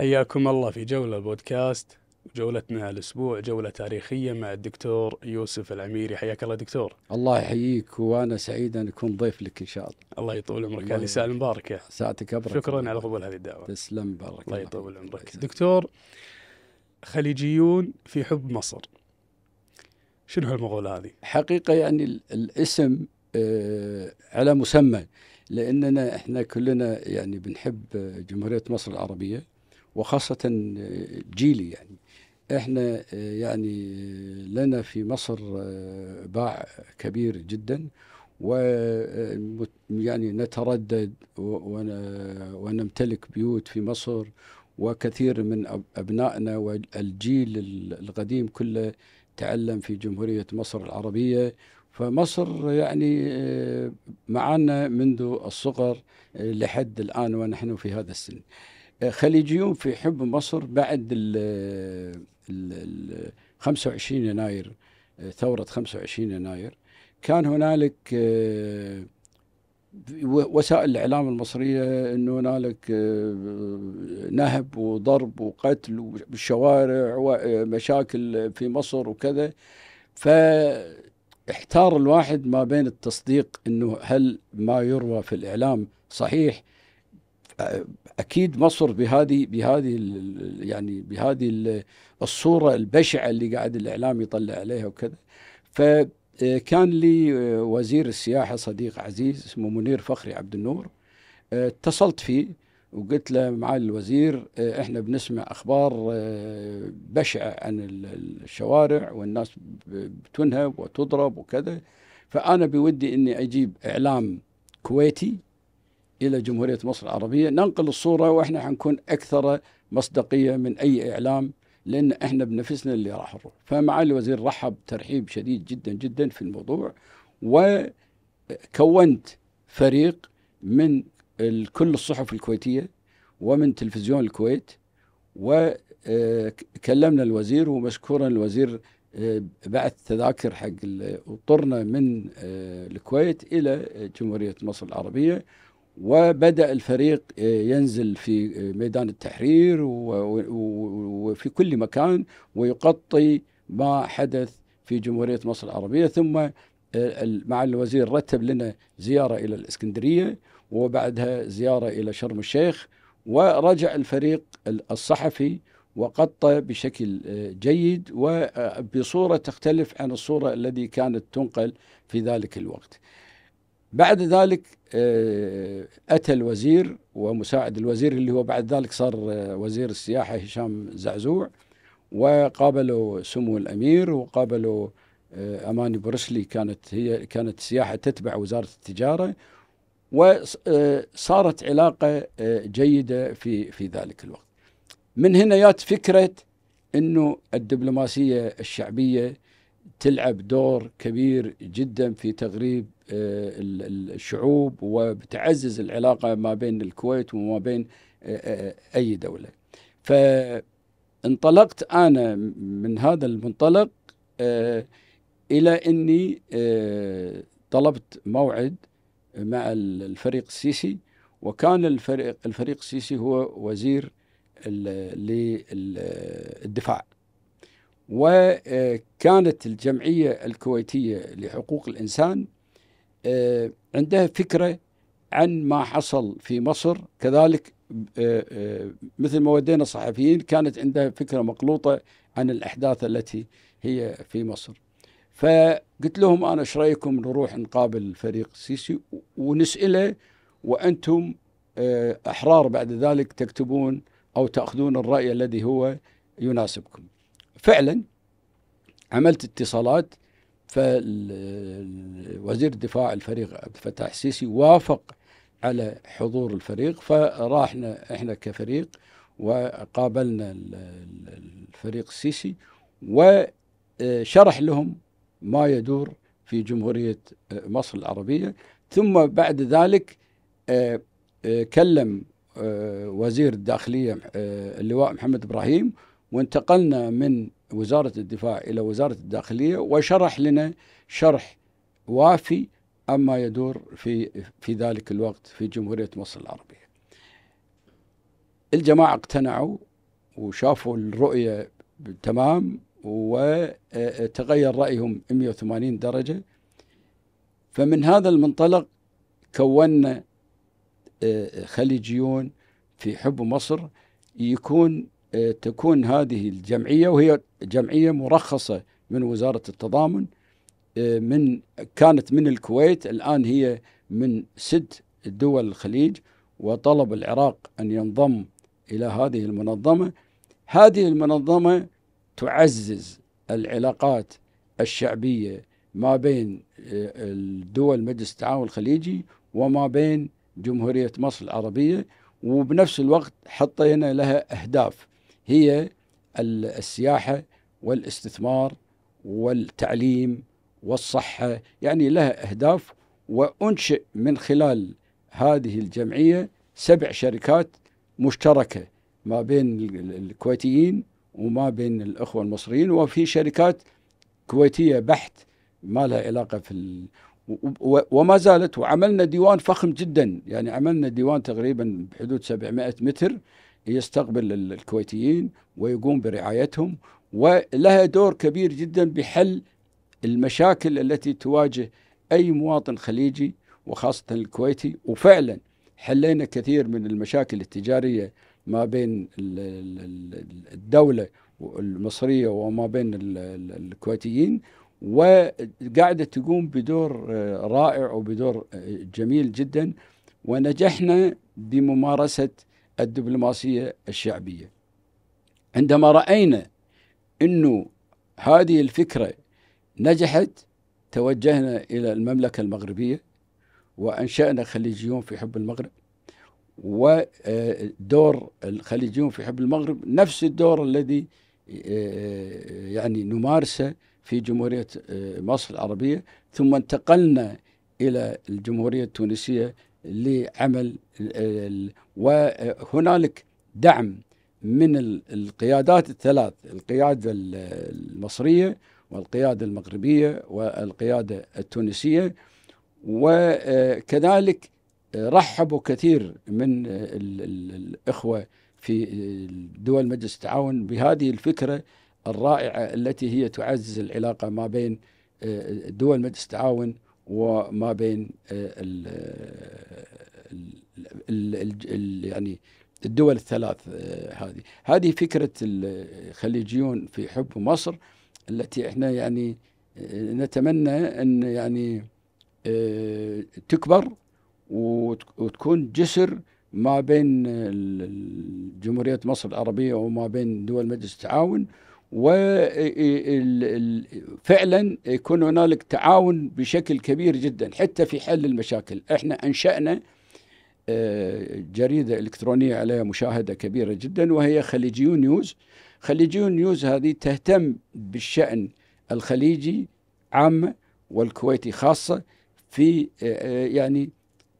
حياكم الله في جولة بودكاست جولتنا الأسبوع جولة تاريخية مع الدكتور يوسف العميري حياك الله دكتور الله يحييك وأنا سعيد أن أكون ضيف لك إن شاء الله الله يطول عمرك هذه ساعة مباركة ساعتك أبرك شكرا على قبول هذه الدعوة تسلم بارك الله يطول عمرك دكتور خليجيون في حب مصر شنو هالمغول هذه؟ حقيقة يعني الاسم آه على مسمى لأننا احنا كلنا يعني بنحب جمهورية مصر العربية وخاصة جيلي يعني احنا يعني لنا في مصر آه، باع كبير جدا و آه، يعني نتردد ونمتلك بيوت في مصر وكثير من أبنائنا والجيل القديم كله تعلم في جمهورية مصر العربية فمصر يعني آه، معنا منذ الصغر لحد الآن ونحن في هذا السن خليجيون في حب مصر بعد ال 25 يناير ثورة 25 يناير كان هنالك آه، وسائل الاعلام المصريه انه هنالك آه، نهب وضرب وقتل بالشوارع ومشاكل في مصر وكذا فاحتار الواحد ما بين التصديق انه هل ما يروى في الاعلام صحيح اكيد مصر بهذه بهذه يعني بهذه الصوره البشعه اللي قاعد الاعلام يطلع عليها وكذا فكان آه، لي آه، وزير السياحه صديق عزيز اسمه منير فخري عبد النور آه، اتصلت فيه وقلت له معالي الوزير احنا بنسمع اخبار بشعه عن الشوارع والناس بتنهب وتضرب وكذا فانا بودي اني اجيب اعلام كويتي الى جمهوريه مصر العربيه ننقل الصوره واحنا حنكون اكثر مصداقيه من اي اعلام لان احنا بنفسنا اللي راح نروح فمعالي الوزير رحب ترحيب شديد جدا جدا في الموضوع وكونت فريق من كل الصحف الكويتيه ومن تلفزيون الكويت وكلمنا الوزير ومشكورا الوزير آه، بعث تذاكر حق وطرنا من آه، الكويت الى جمهوريه مصر العربيه وبدأ الفريق آه، ينزل في آه، ميدان التحرير وفي كل مكان ويغطي ما حدث في جمهورية مصر العربية ثم آه، مع الوزير رتب لنا زيارة إلى الإسكندرية وبعدها زيارة إلى شرم الشيخ ورجع الفريق الصحفي وغطى بشكل جيد وبصورة تختلف عن الصورة التي كانت تنقل في ذلك الوقت بعد ذلك آه، أتى الوزير ومساعد الوزير اللي هو بعد ذلك صار آه، وزير السياحة هشام زعزوع وقابلوا سمو الأمير وقابلوا آه، أماني برسلي كانت هي كانت السياحة تتبع وزارة التجارة وصارت علاقة جيدة في في ذلك الوقت من هنا جات فكرة أنه الدبلوماسية الشعبية تلعب دور كبير جدا في تغريب آه، الشعوب وبتعزز العلاقه ما بين الكويت وما بين آه، آه، اي دوله. فانطلقت انا من هذا المنطلق الى اني طلبت موعد مع الفريق السيسي وكان الفريق الفريق السيسي هو وزير للدفاع وكانت الجمعيه الكويتيه لحقوق الانسان آه، عنده فكرة عن ما حصل في مصر كذلك آه، آه، مثل ما ودينا الصحفيين كانت عندها فكرة مقلوطة عن الأحداث التي هي في مصر فقلت لهم أنا ايش رايكم نروح نقابل الفريق السيسي ونسأله وأنتم أحرار بعد ذلك تكتبون أو تأخذون الرأي الذي هو يناسبكم فعلا عملت اتصالات فوزير الدفاع الفريق عبد الفتاح السيسي وافق على حضور الفريق فراحنا احنا كفريق وقابلنا الفريق السيسي وشرح لهم ما يدور في جمهورية مصر العربية ثم بعد ذلك آه، آه، كلم آه، وزير الداخلية اللواء محمد إبراهيم وانتقلنا من وزارة الدفاع إلى وزارة الداخلية وشرح لنا شرح وافي عما يدور في في ذلك الوقت في جمهورية مصر العربية. الجماعة اقتنعوا وشافوا الرؤية تمام وتغير رأيهم 180 درجة فمن هذا المنطلق كونا آه، خليجيون في حب مصر يكون تكون هذه الجمعيه وهي جمعيه مرخصه من وزاره التضامن آه، من كانت من الكويت الان هي من ست دول الخليج وطلب العراق ان ينضم الى هذه المنظمه هذه المنظمه تعزز العلاقات الشعبيه ما بين آه، الدول مجلس التعاون الخليجي وما بين جمهوريه مصر العربيه وبنفس الوقت حطينا لها اهداف هي السياحه والاستثمار والتعليم والصحه يعني لها اهداف وانشئ من خلال هذه الجمعيه سبع شركات مشتركه ما بين الكويتيين وما بين الاخوه المصريين وفي شركات كويتيه بحت ما لها علاقه في ال... وما زالت وعملنا ديوان فخم جدا يعني عملنا ديوان تقريبا بحدود 700 متر يستقبل الكويتيين ويقوم برعايتهم ولها دور كبير جدا بحل المشاكل التي تواجه اي مواطن خليجي وخاصه الكويتي وفعلا حلينا كثير من المشاكل التجاريه ما بين الدوله المصريه وما بين الكويتيين وقاعده تقوم بدور رائع وبدور جميل جدا ونجحنا بممارسه الدبلوماسية الشعبية عندما رأينا أنه هذه الفكرة نجحت توجهنا إلى المملكة المغربية وأنشأنا خليجيون في حب المغرب ودور آه، الخليجيون في حب المغرب نفس الدور الذي آه، آه، يعني نمارسه في جمهورية مصر العربية ثم انتقلنا إلى الجمهورية التونسية لعمل وهنالك دعم من القيادات الثلاث القيادة المصرية والقيادة المغربية والقيادة التونسية وكذلك رحبوا كثير من الإخوة في دول مجلس التعاون بهذه الفكرة الرائعة التي هي تعزز العلاقة ما بين آه، دول مجلس التعاون وما بين آه، ال ال يعني الدول الثلاث آه، هذه هذه فكرة الخليجيون في حب مصر التي احنا يعني آه، نتمنى ان يعني آه، تكبر وتكون جسر ما بين جمهورية مصر العربية وما بين دول مجلس التعاون وفعلا يكون هنالك تعاون بشكل كبير جدا حتى في حل المشاكل احنا انشأنا جريدة إلكترونية عليها مشاهدة كبيرة جدا وهي خليجيون نيوز خليجيون نيوز هذه تهتم بالشأن الخليجي عامة والكويتي خاصة في يعني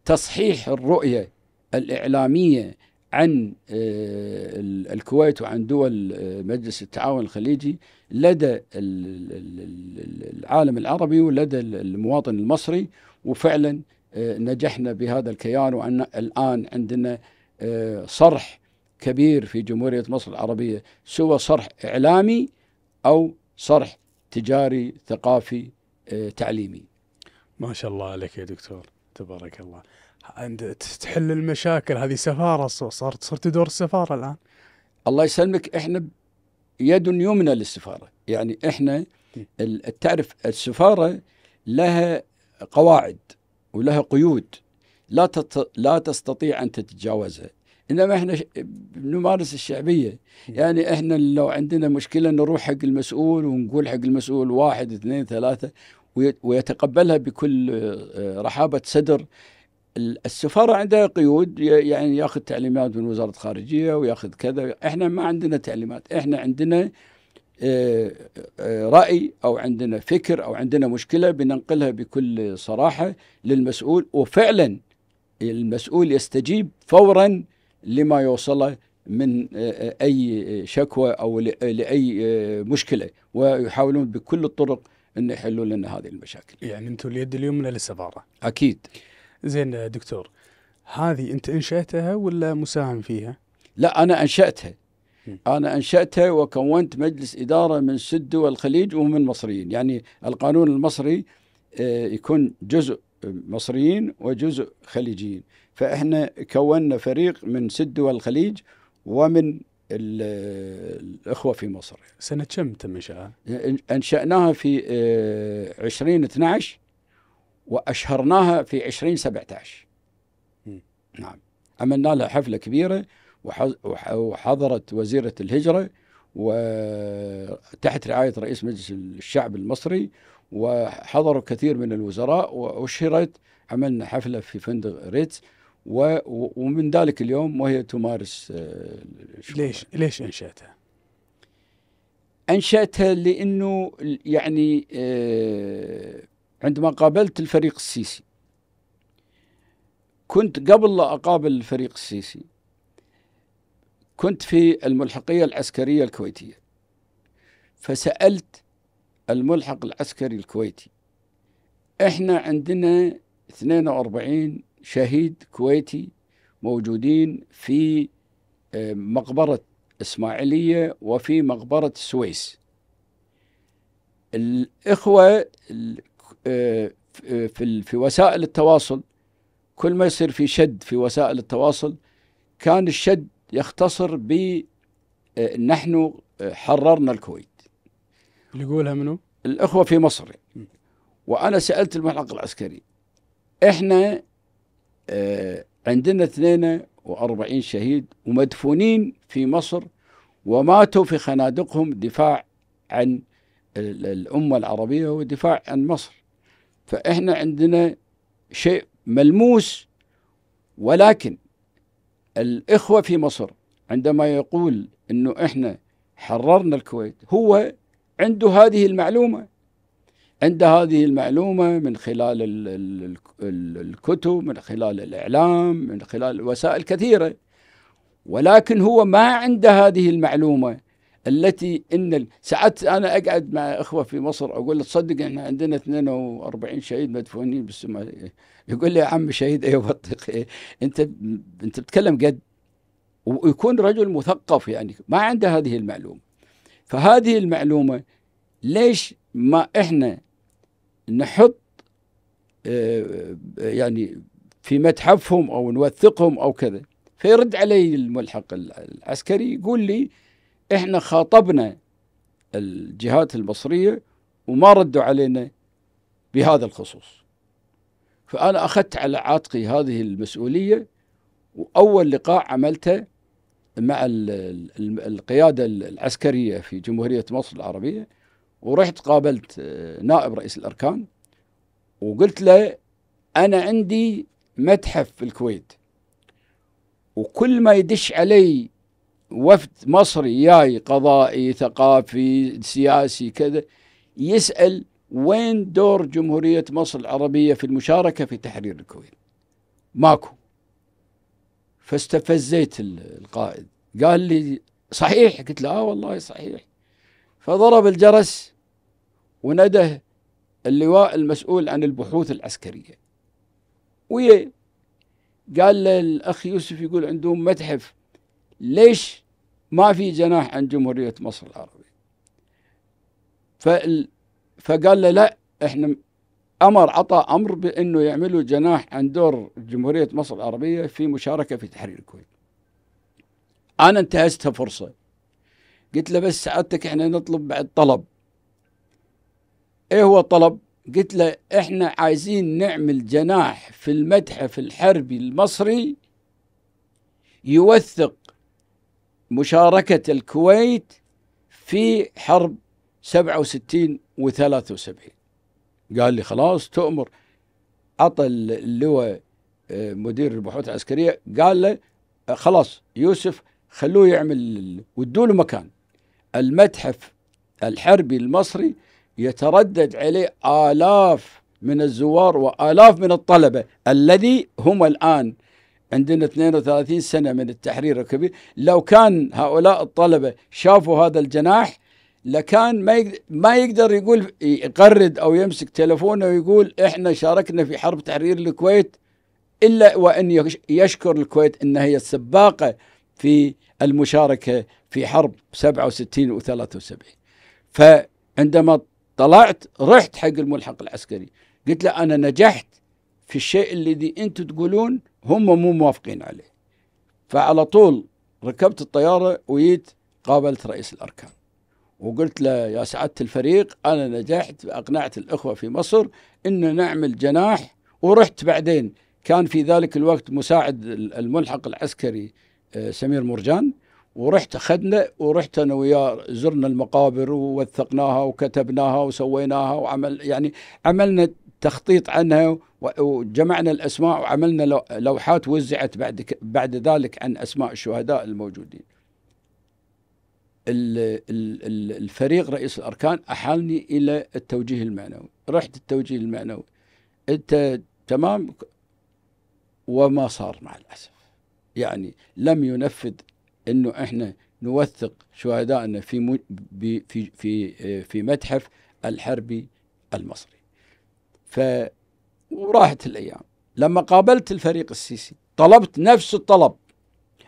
تصحيح الرؤية الإعلامية عن الكويت وعن دول مجلس التعاون الخليجي لدى العالم العربي ولدى المواطن المصري وفعلا آه، نجحنا بهذا الكيان وأن الآن عندنا آه، صرح كبير في جمهورية مصر العربية سوى صرح إعلامي أو صرح تجاري ثقافي آه، تعليمي ما شاء الله عليك يا دكتور تبارك الله عند تحل المشاكل هذه سفارة صرت صرت دور السفارة الآن الله يسلمك احنا يد يمنى للسفارة يعني احنا تعرف السفارة لها قواعد ولها قيود لا تت... لا تستطيع ان تتجاوزها انما احنا نمارس الشعبيه يعني احنا لو عندنا مشكله نروح حق المسؤول ونقول حق المسؤول واحد اثنين ثلاثه ويتقبلها بكل آه، رحابه صدر السفاره عندها قيود يعني ياخذ تعليمات من وزاره الخارجيه وياخذ كذا احنا ما عندنا تعليمات احنا عندنا آه، آه، رأي أو عندنا فكر أو عندنا مشكلة بننقلها بكل صراحة للمسؤول وفعلا المسؤول يستجيب فورا لما يوصله من آه، أي شكوى أو لأي مشكلة ويحاولون بكل الطرق أن يحلوا لنا هذه المشاكل يعني أنتم اليد اليمنى للسفارة أكيد زين دكتور هذه أنت أنشأتها ولا مساهم فيها؟ لا أنا أنشأتها أنا أنشأتها وكونت مجلس إدارة من ست دول الخليج ومن مصريين يعني القانون المصري آه، يكون جزء مصريين وجزء خليجيين فإحنا كونا فريق من ست دول الخليج ومن الأخوة في مصر سنة كم تم إنشائها؟ أنشأناها في 2012 آه، وأشهرناها في 2017 نعم عملنا لها حفلة كبيرة وحضرت وزيرة الهجرة وتحت رعاية رئيس مجلس الشعب المصري وحضروا كثير من الوزراء وأشهرت عملنا حفلة في فندق ريتز ومن ذلك اليوم وهي تمارس آه، ليش ليش انشاتها؟ انشاتها لانه يعني آه، عندما قابلت الفريق السيسي كنت قبل لا اقابل الفريق السيسي كنت في الملحقية العسكرية الكويتية فسألت الملحق العسكري الكويتي احنا عندنا 42 شهيد كويتي موجودين في آه، مقبرة إسماعيلية وفي مقبرة السويس الإخوة آه، في آه، في وسائل التواصل كل ما يصير في شد في وسائل التواصل كان الشد يختصر ب آه، نحن آه، حررنا الكويت اللي يقولها منو؟ الأخوة في مصر وأنا سألت الملحق العسكري إحنا آه، عندنا 42 شهيد ومدفونين في مصر وماتوا في خنادقهم دفاع عن الأمة العربية ودفاع عن مصر فإحنا عندنا شيء ملموس ولكن الإخوة في مصر عندما يقول أنه إحنا حررنا الكويت هو عنده هذه المعلومة عند هذه المعلومة من خلال الكتب من خلال الإعلام من خلال وسائل كثيرة ولكن هو ما عنده هذه المعلومة التي ان ساعات انا اقعد مع اخوه في مصر اقول تصدق احنا عندنا 42 شهيد مدفونين بالسماء يقول لي يا عم شهيد ايه بطيخ ايه انت انت بتتكلم قد ويكون رجل مثقف يعني ما عنده هذه المعلومه فهذه المعلومه ليش ما احنا نحط آه، يعني في متحفهم او نوثقهم او كذا فيرد علي الملحق العسكري يقول لي احنا خاطبنا الجهات المصريه وما ردوا علينا بهذا الخصوص فأنا أخذت على عاتقي هذه المسؤولية وأول لقاء عملته مع القيادة العسكرية في جمهورية مصر العربية ورحت قابلت آه، نائب رئيس الأركان وقلت له أنا عندي متحف في الكويت وكل ما يدش علي وفد مصري جاي قضائي ثقافي سياسي كذا يسأل وين دور جمهورية مصر العربية في المشاركة في تحرير الكويت ماكو فاستفزيت القائد قال لي صحيح قلت له آه والله صحيح فضرب الجرس ونده اللواء المسؤول عن البحوث العسكرية ويا قال له الأخ يوسف يقول عندهم متحف ليش ما في جناح عن جمهورية مصر العربية فال فقال له لا احنا امر عطى امر بانه يعملوا جناح عن دور جمهوريه مصر العربيه في مشاركه في تحرير الكويت. انا انتهزتها فرصه. قلت له بس سعادتك احنا نطلب بعد طلب. ايه هو الطلب؟ قلت له احنا عايزين نعمل جناح في المتحف الحربي المصري يوثق مشاركه الكويت في حرب 67 و73 قال لي خلاص تؤمر عطى اللواء آه، مدير البحوث العسكريه قال له آه، خلاص يوسف خلوه يعمل ودوا له مكان المتحف الحربي المصري يتردد عليه آلاف من الزوار وآلاف من الطلبة الذي هم الآن عندنا 32 سنة من التحرير الكبير لو كان هؤلاء الطلبة شافوا هذا الجناح لكان ما ما يقدر يقول يقرد او يمسك تلفونه ويقول احنا شاركنا في حرب تحرير الكويت الا وان يشكر الكويت انها هي السباقه في المشاركه في حرب 67 و 73 فعندما طلعت رحت حق الملحق العسكري قلت له انا نجحت في الشيء الذي انتم تقولون هم مو موافقين عليه فعلى طول ركبت الطياره وجيت قابلت رئيس الاركان وقلت له يا سعادة الفريق أنا نجحت أقنعت الأخوة في مصر أنه نعمل جناح ورحت بعدين كان في ذلك الوقت مساعد الملحق العسكري آه، سمير مرجان ورحت اخذنا ورحت انا وياه زرنا المقابر ووثقناها وكتبناها وسويناها وعمل يعني عملنا تخطيط عنها وجمعنا الاسماء وعملنا لوحات وزعت بعد بعد ذلك عن اسماء الشهداء الموجودين. الفريق رئيس الاركان احالني الى التوجيه المعنوي رحت التوجيه المعنوي انت تمام وما صار مع الاسف يعني لم ينفذ انه احنا نوثق شهدائنا في في في آه، في متحف الحربي المصري ف وراحت الايام لما قابلت الفريق السيسي طلبت نفس الطلب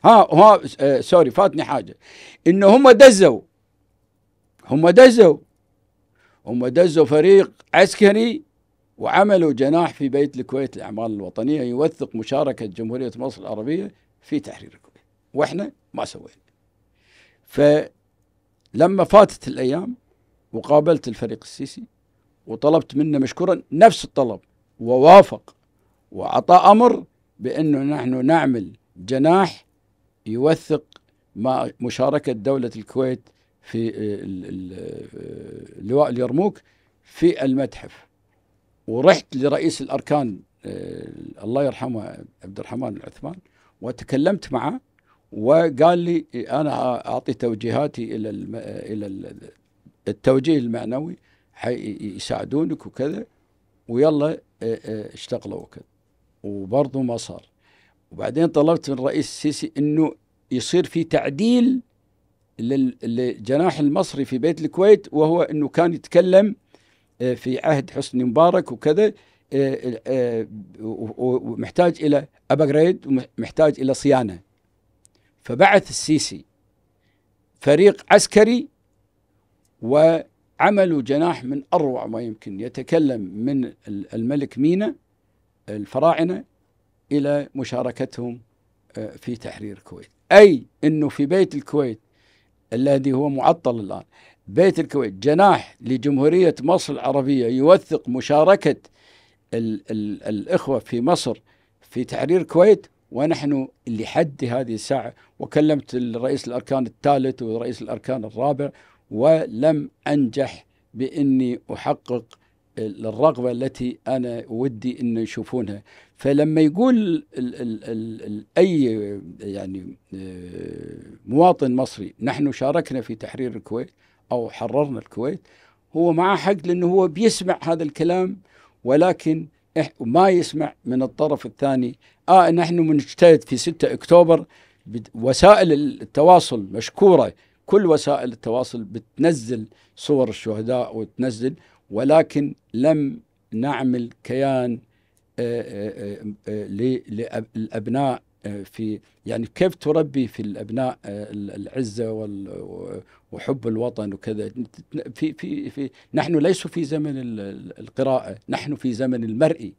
ها ها آه، سوري فاتني حاجه انه هم دزوا هم دزوا هم دزوا فريق عسكري وعملوا جناح في بيت الكويت للاعمال الوطنيه يوثق مشاركه جمهوريه مصر العربيه في تحرير الكويت واحنا ما سوينا فلما فاتت الايام وقابلت الفريق السيسي وطلبت منه مشكورا نفس الطلب ووافق واعطى امر بانه نحن نعمل جناح يوثق مع مشاركة دولة الكويت في آه، آه، لواء اليرموك في المتحف ورحت لرئيس الأركان آه، الله يرحمه عبد الرحمن العثمان وتكلمت معه وقال لي أنا أعطي توجيهاتي إلى إلى التوجيه المعنوي يساعدونك وكذا ويلا اشتغلوا وكذا وبرضه ما صار وبعدين طلبت من الرئيس السيسي انه يصير في تعديل للجناح المصري في بيت الكويت وهو انه كان يتكلم آه، في عهد حسني مبارك وكذا آه، آه، ومحتاج الى ابجريد ومحتاج الى صيانه فبعث السيسي فريق عسكري وعملوا جناح من اروع ما يمكن يتكلم من الملك مينا الفراعنه الى مشاركتهم في تحرير الكويت أي أنه في بيت الكويت الذي هو معطل الآن بيت الكويت جناح لجمهورية مصر العربية يوثق مشاركة الـ الـ الإخوة في مصر في تحرير الكويت ونحن لحد هذه الساعة وكلمت الرئيس الأركان الثالث ورئيس الأركان الرابع ولم أنجح بإني أحقق الرغبة التي أنا ودي أن يشوفونها فلما يقول الـ الـ الـ أي يعني آه، مواطن مصري نحن شاركنا في تحرير الكويت أو حررنا الكويت هو معه حق لأنه هو بيسمع هذا الكلام ولكن ما يسمع من الطرف الثاني آه نحن بنجتهد في 6 أكتوبر وسائل التواصل مشكورة كل وسائل التواصل بتنزل صور الشهداء وتنزل ولكن لم نعمل كيان آه، آه، آه، للابناء في يعني كيف تربي في الابناء العزه وحب الوطن وكذا في في في نحن ليس في زمن القراءه نحن في زمن المرئي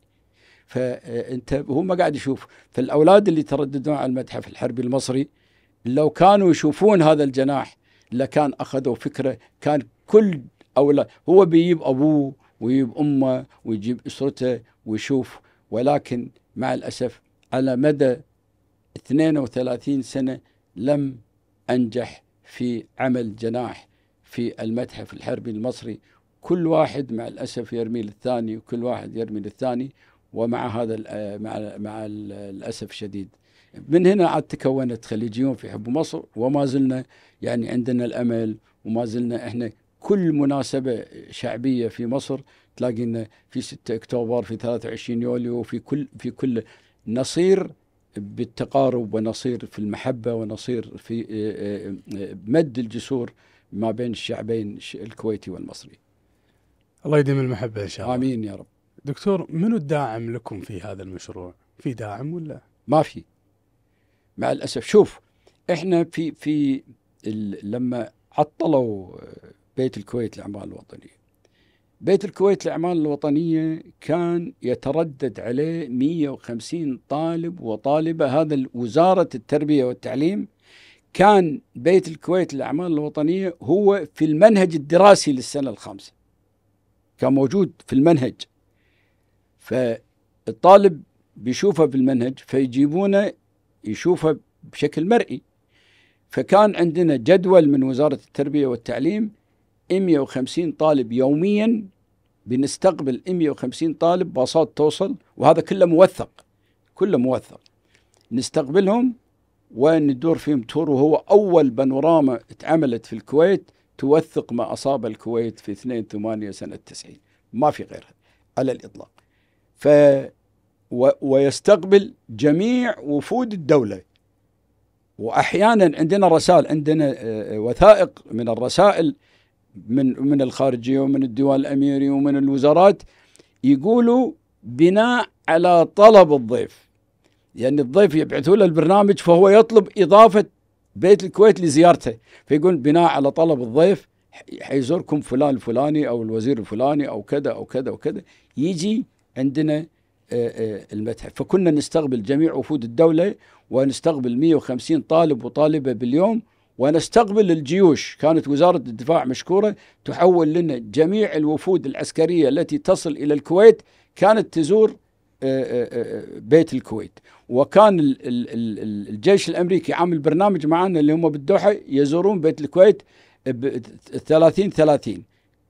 فانت هو ما قاعد يشوف فالاولاد اللي ترددون على المتحف الحربي المصري لو كانوا يشوفون هذا الجناح لكان اخذوا فكره كان كل او لا هو بيجيب ابوه ويجيب امه ويجيب اسرته ويشوف ولكن مع الاسف على مدى 32 سنه لم انجح في عمل جناح في المتحف الحربي المصري كل واحد مع الاسف يرمي للثاني وكل واحد يرمي للثاني ومع هذا مع مع الاسف الشديد من هنا عاد تكونت خليجيون في حب مصر وما زلنا يعني عندنا الامل وما زلنا احنا كل مناسبة شعبية في مصر تلاقينا في 6 أكتوبر في 23 يوليو في كل في كل نصير بالتقارب ونصير في المحبة ونصير في آه، آه، آه، مد الجسور ما بين الشعبين الكويتي والمصري الله يديم المحبة إن شاء الله آمين يا رب دكتور منو الداعم لكم في هذا المشروع في داعم ولا ما في مع الأسف شوف احنا في في لما عطلوا بيت الكويت للأعمال الوطنية بيت الكويت للأعمال الوطنية كان يتردد عليه 150 طالب وطالبة هذا وزارة التربية والتعليم كان بيت الكويت للأعمال الوطنية هو في المنهج الدراسي للسنة الخامسة كان موجود في المنهج فالطالب بيشوفه في المنهج فيجيبونه يشوفه بشكل مرئي فكان عندنا جدول من وزارة التربية والتعليم 150 طالب يوميا بنستقبل 150 طالب باصات توصل وهذا كله موثق كله موثق نستقبلهم وندور فيهم تور وهو أول بانوراما اتعملت في الكويت توثق ما أصاب الكويت في 2 8 سنة 90 ما في غيرها على الإطلاق ف و... ويستقبل جميع وفود الدولة وأحيانا عندنا رسائل عندنا آه، آه، وثائق من الرسائل من من الخارجيه ومن الدول الاميري ومن الوزارات يقولوا بناء على طلب الضيف يعني الضيف يبعثوا له البرنامج فهو يطلب اضافه بيت الكويت لزيارته فيقول بناء على طلب الضيف حيزوركم فلان الفلاني او الوزير الفلاني او كذا او كذا وكذا يجي عندنا آه، آه، المتحف فكنا نستقبل جميع وفود الدولة ونستقبل 150 طالب وطالبة باليوم ونستقبل الجيوش كانت وزارة الدفاع مشكورة تحول لنا جميع الوفود العسكرية التي تصل إلى الكويت كانت تزور آه، آه، آه، بيت الكويت وكان الجيش الأمريكي عامل برنامج معنا اللي هم بالدوحة يزورون بيت الكويت 30 30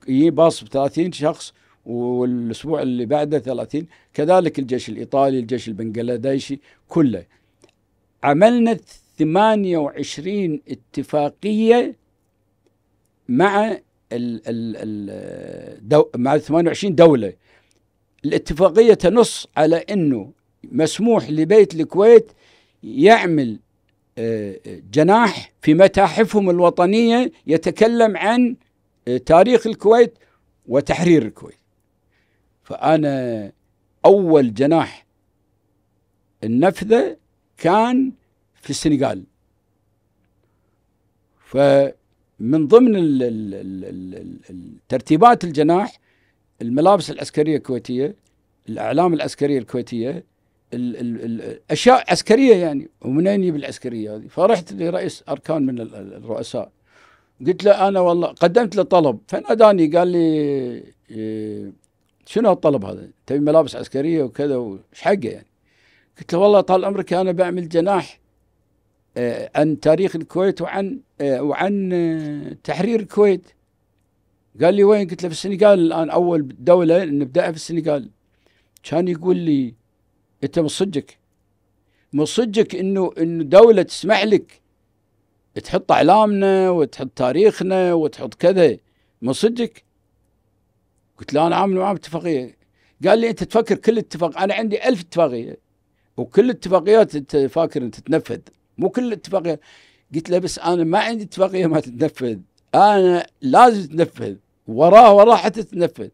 باص ب 30 شخص والاسبوع اللي بعده 30 كذلك الجيش الايطالي الجيش البنغلاديشي كله عملنا 28 اتفاقية مع ال ال دو مع 28 دولة الاتفاقية تنص على أنه مسموح لبيت الكويت يعمل آه، جناح في متاحفهم الوطنية يتكلم عن آه، تاريخ الكويت وتحرير الكويت فأنا أول جناح النفذة كان في السنغال فمن ضمن ترتيبات الجناح الملابس العسكريه الكويتيه الاعلام العسكريه الكويتيه الاشياء عسكريه يعني ومنين يجيب العسكريه هذه فرحت لرئيس اركان من الرؤساء قلت له انا والله قدمت له طلب فناداني قال لي إيه، شنو الطلب هذا؟ تبي ملابس عسكريه وكذا وش حقه يعني؟ قلت له والله طال عمرك انا بعمل جناح آه، عن تاريخ الكويت وعن آه، وعن آه، تحرير الكويت قال لي وين قلت له في السنغال الان اول دوله نبداها في السنغال كان يقول لي انت مصدقك مصدقك انه انه دوله تسمح لك تحط اعلامنا وتحط تاريخنا وتحط كذا مصدقك قلت له انا عامل معاه اتفاقيه قال لي انت تفكر كل اتفاق انا عندي ألف اتفاقيه وكل الاتفاقيات انت فاكر انت تنفذ مو كل اتفاقيه قلت له بس انا ما عندي اتفاقيه ما تتنفذ انا لازم تنفذ وراه وراه حتى تتنفذ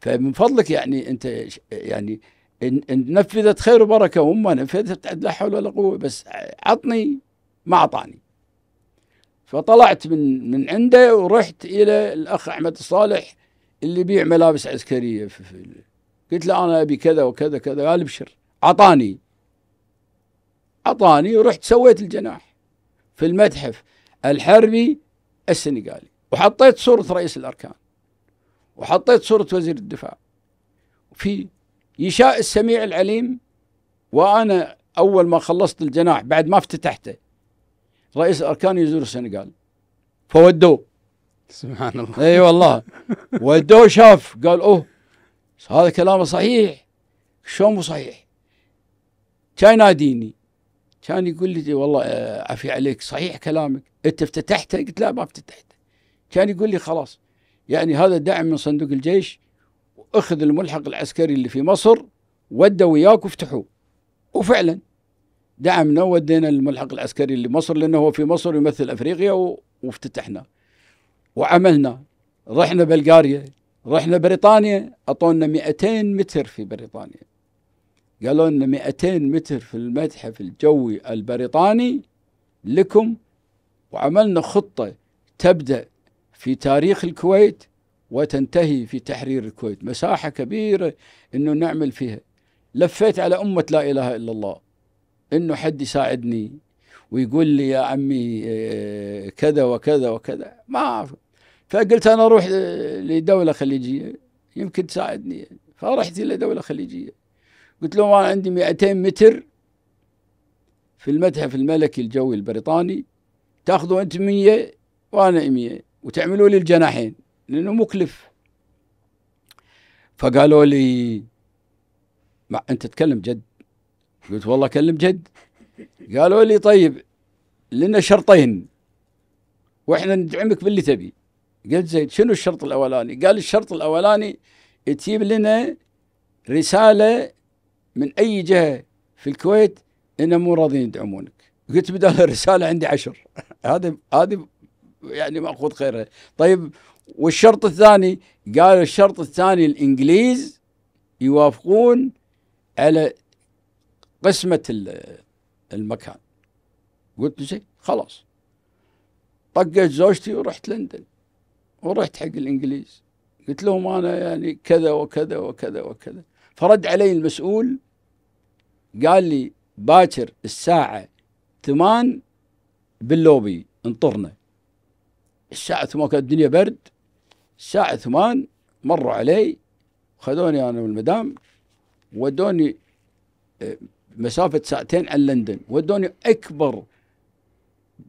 فمن فضلك يعني انت يعني ان, إن نفذت خير وبركه وما نفذت لا حول ولا قوه بس عطني ما اعطاني فطلعت من من عنده ورحت الى الاخ احمد الصالح اللي يبيع ملابس عسكريه في, في قلت له انا ابي كذا وكذا كذا قال ابشر اعطاني أعطاني ورحت سويت الجناح في المتحف الحربي السنغالي وحطيت صورة رئيس الأركان وحطيت صورة وزير الدفاع في يشاء السميع العليم وأنا أول ما خلصت الجناح بعد ما افتتحته رئيس الأركان يزور السنغال فودوه سبحان الله اي والله ودوه شاف قال اوه هذا كلامه صحيح شلون مو صحيح كان يناديني كان يقول لي والله آه، عفي عليك صحيح كلامك انت افتتحته قلت لا ما افتتحته كان يقول لي خلاص يعني هذا دعم من صندوق الجيش واخذ الملحق العسكري اللي في مصر ودوا وياك وافتحوه وفعلا دعمنا ودينا الملحق العسكري اللي مصر لانه هو في مصر يمثل افريقيا وافتتحنا وعملنا رحنا بلغاريا رحنا بريطانيا اعطونا 200 متر في بريطانيا قالوا لنا 200 متر في المتحف الجوي البريطاني لكم وعملنا خطة تبدأ في تاريخ الكويت وتنتهي في تحرير الكويت مساحة كبيرة أنه نعمل فيها لفيت على أمة لا إله إلا الله أنه حد يساعدني ويقول لي يا عمي آه، كذا وكذا وكذا ما أعرف فقلت أنا أروح آه، لدولة خليجية يمكن تساعدني فرحت إلى دولة خليجية قلت لهم انا عندي 200 متر في المتحف الملكي الجوي البريطاني تاخذوا انت 100 وانا 100 وتعملوا لي الجناحين لانه مكلف فقالوا لي ما انت تكلم جد قلت والله كلم جد قالوا لي طيب لنا شرطين واحنا ندعمك باللي تبي قلت زيد شنو الشرط الاولاني قال الشرط الاولاني تجيب لنا رساله من أي جهة في الكويت إنهم مو راضيين يدعمونك قلت بدال الرسالة عندي عشر هذا هذه يعني مأخوذ خيرها طيب والشرط الثاني قال الشرط الثاني الإنجليز يوافقون على قسمة المكان قلت زين خلاص طقت زوجتي ورحت لندن ورحت حق الإنجليز قلت لهم أنا يعني كذا وكذا وكذا وكذا فرد علي المسؤول قال لي باكر الساعة ثمان باللوبي انطرنا الساعة ثمان كانت الدنيا برد الساعة ثمان مروا علي خذوني أنا والمدام ودوني آه، مسافة ساعتين عن لندن ودوني أكبر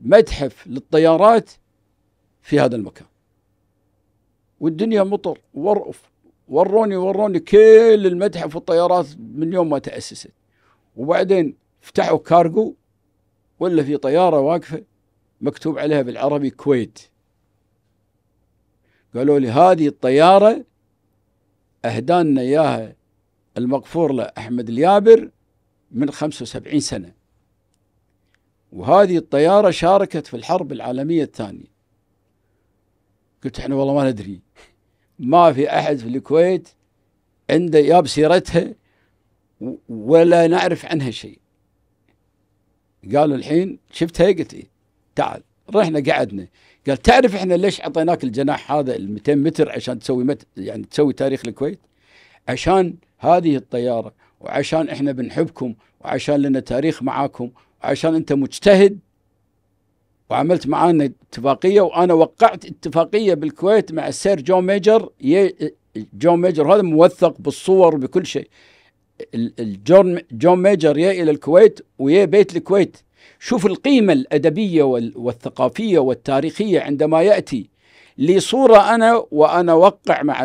متحف للطيارات في هذا المكان والدنيا مطر ورأف وروني وروني كل المتحف والطيارات من يوم ما تأسست وبعدين فتحوا كارجو ولا في طيارة واقفة مكتوب عليها بالعربي كويت قالوا لي هذه الطيارة أهدانا إياها المغفور له أحمد اليابر من 75 سنة وهذه الطيارة شاركت في الحرب العالمية الثانية قلت احنا والله ما ندري ما في أحد في الكويت عنده ياب سيرتها ولا نعرف عنها شيء قالوا الحين شفت قلت إيه؟ تعال رحنا قعدنا قال تعرف احنا ليش اعطيناك الجناح هذا ال 200 متر عشان تسوي مت... يعني تسوي تاريخ الكويت عشان هذه الطياره وعشان احنا بنحبكم وعشان لنا تاريخ معاكم وعشان انت مجتهد وعملت معانا اتفاقيه وانا وقعت اتفاقيه بالكويت مع السير جون ميجر ي... جون ميجر هذا موثق بالصور بكل شيء جون ميجر يا إلى الكويت ويا بيت الكويت شوف القيمة الأدبية والثقافية والتاريخية عندما يأتي لي صورة أنا وأنا وقع مع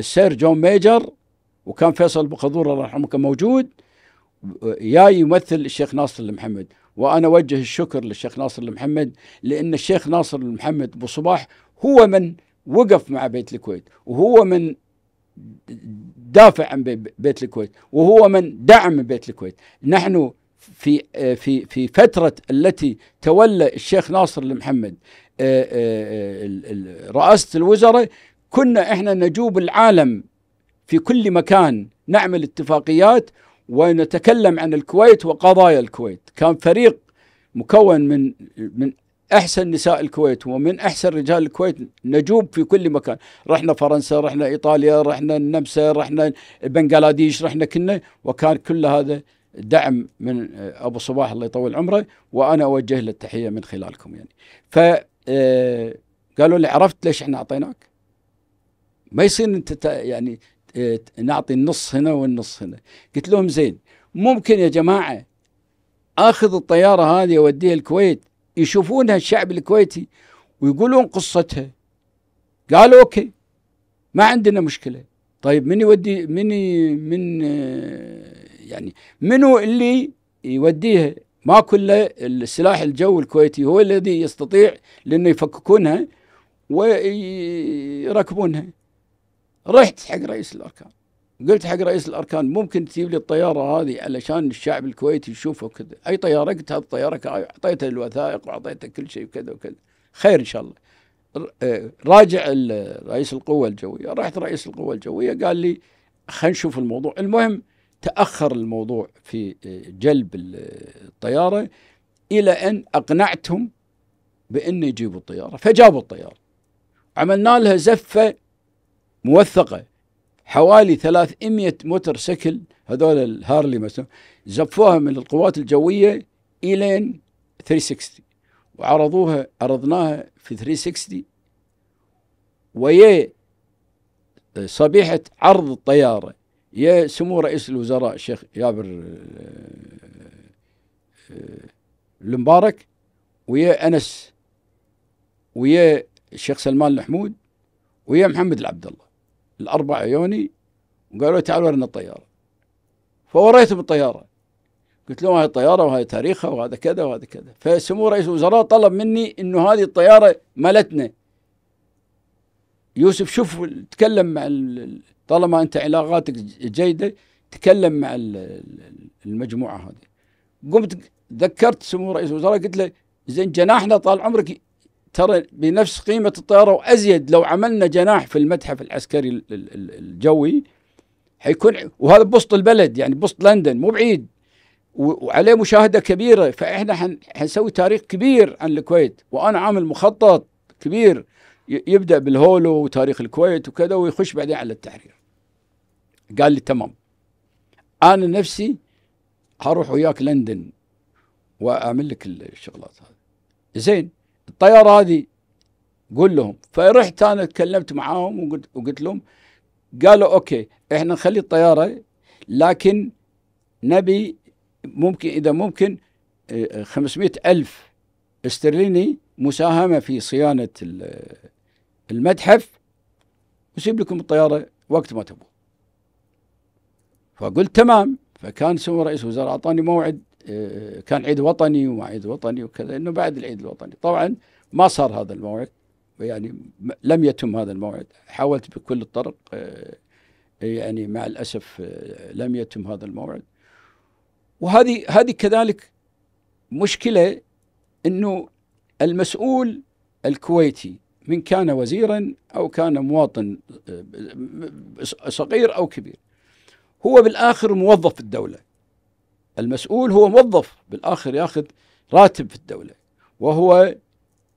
السير جون ميجر وكان فيصل بخضور الله يرحمه كان موجود يا يمثل الشيخ ناصر المحمد وأنا أوجه الشكر للشيخ ناصر المحمد لأن الشيخ ناصر المحمد بصباح هو من وقف مع بيت الكويت وهو من دافع عن بيت الكويت وهو من دعم بيت الكويت نحن في آه، في في فتره التي تولى الشيخ ناصر المحمد آه، آه، رئاسه الوزراء كنا احنا نجوب العالم في كل مكان نعمل اتفاقيات ونتكلم عن الكويت وقضايا الكويت كان فريق مكون من من احسن نساء الكويت ومن احسن رجال الكويت نجوب في كل مكان رحنا فرنسا رحنا ايطاليا رحنا النمسا رحنا بنغلاديش رحنا كنا وكان كل هذا دعم من ابو صباح الله يطول عمره وانا اوجه له التحيه من خلالكم يعني ف آه، قالوا لي عرفت ليش احنا اعطيناك ما يصير انت يعني آه، نعطي النص هنا والنص هنا قلت لهم زين ممكن يا جماعه اخذ الطياره هذه اوديها الكويت يشوفونها الشعب الكويتي ويقولون قصتها قالوا اوكي ما عندنا مشكله طيب من يودي من من يعني منو اللي يوديها ما كله السلاح الجو الكويتي هو الذي يستطيع لانه يفككونها ويركبونها رحت حق رئيس الاركان قلت حق رئيس الاركان ممكن تجيب لي الطياره هذه علشان الشعب الكويتي يشوفها وكذا اي طياره قلت هذه الطياره اعطيته الوثائق واعطيته كل شيء وكذا وكذا خير ان شاء الله آه، راجع رئيس القوه الجويه رحت رئيس القوه الجويه قال لي خلينا نشوف الموضوع المهم تاخر الموضوع في آه، جلب الطياره الى ان اقنعتهم بان يجيبوا الطياره فجابوا الطياره عملنا لها زفه موثقه حوالي 300 متر سكل هذول الهارلي مثلا زفوها من القوات الجويه الين 360 وعرضوها عرضناها في 360 ويا صبيحه عرض الطياره يا سمو رئيس الوزراء الشيخ جابر آه، آه، المبارك ويا انس ويا الشيخ سلمان الحمود ويا محمد العبد الله الأربع عيوني وقالوا تعالوا ورنا الطيارة فوريتهم الطيارة قلت لهم هاي الطيارة وهاي تاريخها وهذا كذا وهذا كذا فسمو رئيس الوزراء طلب مني انه هذه الطيارة مالتنا يوسف شوف تكلم مع طالما انت علاقاتك جيدة تكلم مع المجموعة هذه قمت ذكرت سمو رئيس الوزراء قلت له زين جناحنا طال عمرك ترى بنفس قيمة الطيارة وأزيد لو عملنا جناح في المتحف العسكري الجوي حيكون وهذا بوسط البلد يعني بوسط لندن مو بعيد وعليه مشاهدة كبيرة فإحنا حنسوي تاريخ كبير عن الكويت وأنا عامل مخطط كبير يبدأ بالهولو وتاريخ الكويت وكذا ويخش بعدين على التحرير قال لي تمام أنا نفسي هروح وياك لندن وأعمل لك الشغلات هذه زين الطياره هذه قول لهم فرحت انا تكلمت معاهم وقلت, وقلت لهم قالوا اوكي احنا نخلي الطياره لكن نبي ممكن اذا ممكن 500 آه، الف استرليني مساهمه في صيانه المتحف وسيب لكم الطياره وقت ما تبون فقلت تمام فكان سمو رئيس الوزراء اعطاني موعد آه، كان عيد وطني وما عيد وطني وكذا انه بعد العيد الوطني طبعا ما صار هذا الموعد يعني لم يتم هذا الموعد حاولت بكل الطرق آه، يعني مع الاسف آه، لم يتم هذا الموعد وهذه هذه كذلك مشكله انه المسؤول الكويتي من كان وزيرا او كان مواطن صغير او كبير هو بالاخر موظف الدوله المسؤول هو موظف بالآخر ياخذ راتب في الدولة وهو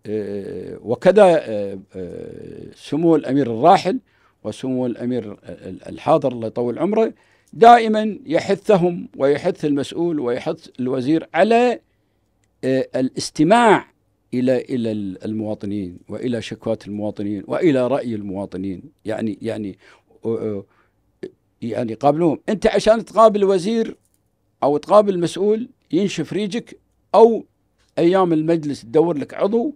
آه، وكذا آه، آه، سمو الأمير الراحل وسمو الأمير الحاضر الله يطول عمره دائما يحثهم ويحث المسؤول ويحث الوزير على الاستماع الى الى المواطنين والى شكوات المواطنين والى راي المواطنين يعني يعني يعني قابلوهم انت عشان تقابل وزير او تقابل مسؤول ينشف ريجك او ايام المجلس تدور لك عضو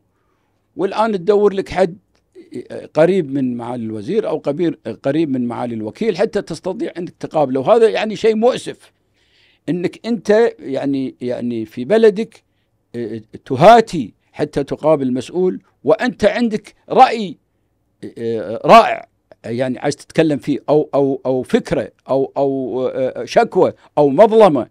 والان تدور لك حد آه، قريب من معالي الوزير او قبير آه، قريب من معالي الوكيل حتى تستطيع انك تقابله وهذا يعني شيء مؤسف انك انت يعني يعني في بلدك آه، تهاتي حتى تقابل مسؤول وانت عندك راي رائع يعني عايز تتكلم فيه او او او فكره او او آه، شكوى او مظلمه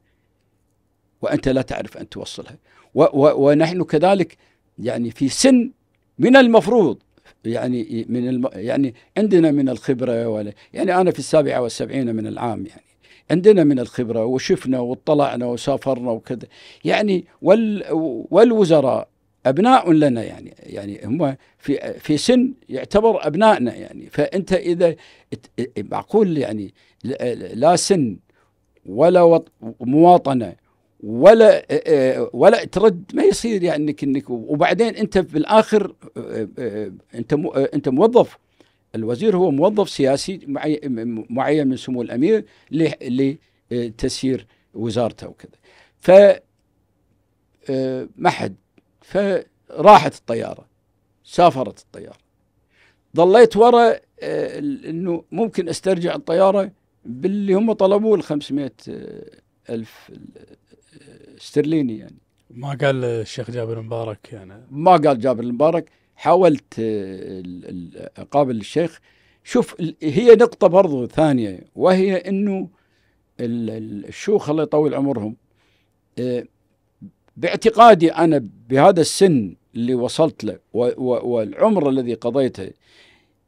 وانت لا تعرف ان توصلها ونحن كذلك يعني في سن من المفروض يعني من الم يعني عندنا من الخبره ولا يعني انا في السابعه والسبعين من العام يعني عندنا من الخبره وشفنا واطلعنا وسافرنا وكذا يعني وال والوزراء ابناء لنا يعني يعني هم في في سن يعتبر ابنائنا يعني فانت اذا معقول يعني لا سن ولا مواطنه ولا ولا ترد ما يصير يعني انك انك وبعدين انت بالاخر انت انت موظف الوزير هو موظف سياسي معين من سمو الامير لتسيير وزارته وكذا ف ما حد فراحت الطيارة سافرت الطيارة ظليت ورا آه، انه ممكن استرجع الطيارة باللي هم طلبوه آه، ال 500 آه، ألف استرليني يعني ما قال الشيخ جابر المبارك يعني ما قال جابر المبارك حاولت اقابل الشيخ شوف هي نقطة برضو ثانية وهي انه الشيوخ الله يطول عمرهم باعتقادي انا بهذا السن اللي وصلت له والعمر الذي قضيته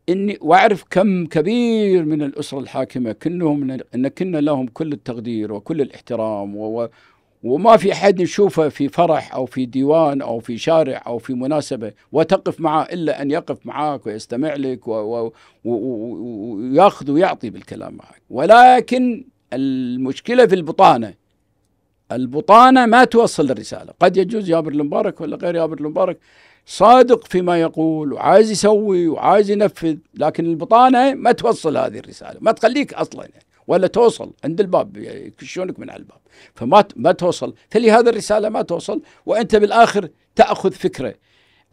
اني واعرف كم كبير من الاسره الحاكمه كلهم ان كنا لهم كل التقدير وكل الاحترام و وما في حد نشوفه في فرح او في ديوان او في شارع او في مناسبه وتقف معه الا ان يقف معك ويستمع لك وياخذ ويعطي بالكلام معك ولكن المشكله في البطانه البطانة ما توصل الرسالة قد يجوز جابر المبارك ولا غير جابر المبارك صادق فيما يقول وعايز يسوي وعايز ينفذ لكن البطانة ما توصل هذه الرسالة ما تخليك أصلا يعني ولا توصل عند الباب يكشونك من على الباب فما ما توصل فلهذا الرسالة ما توصل وأنت بالآخر تأخذ فكرة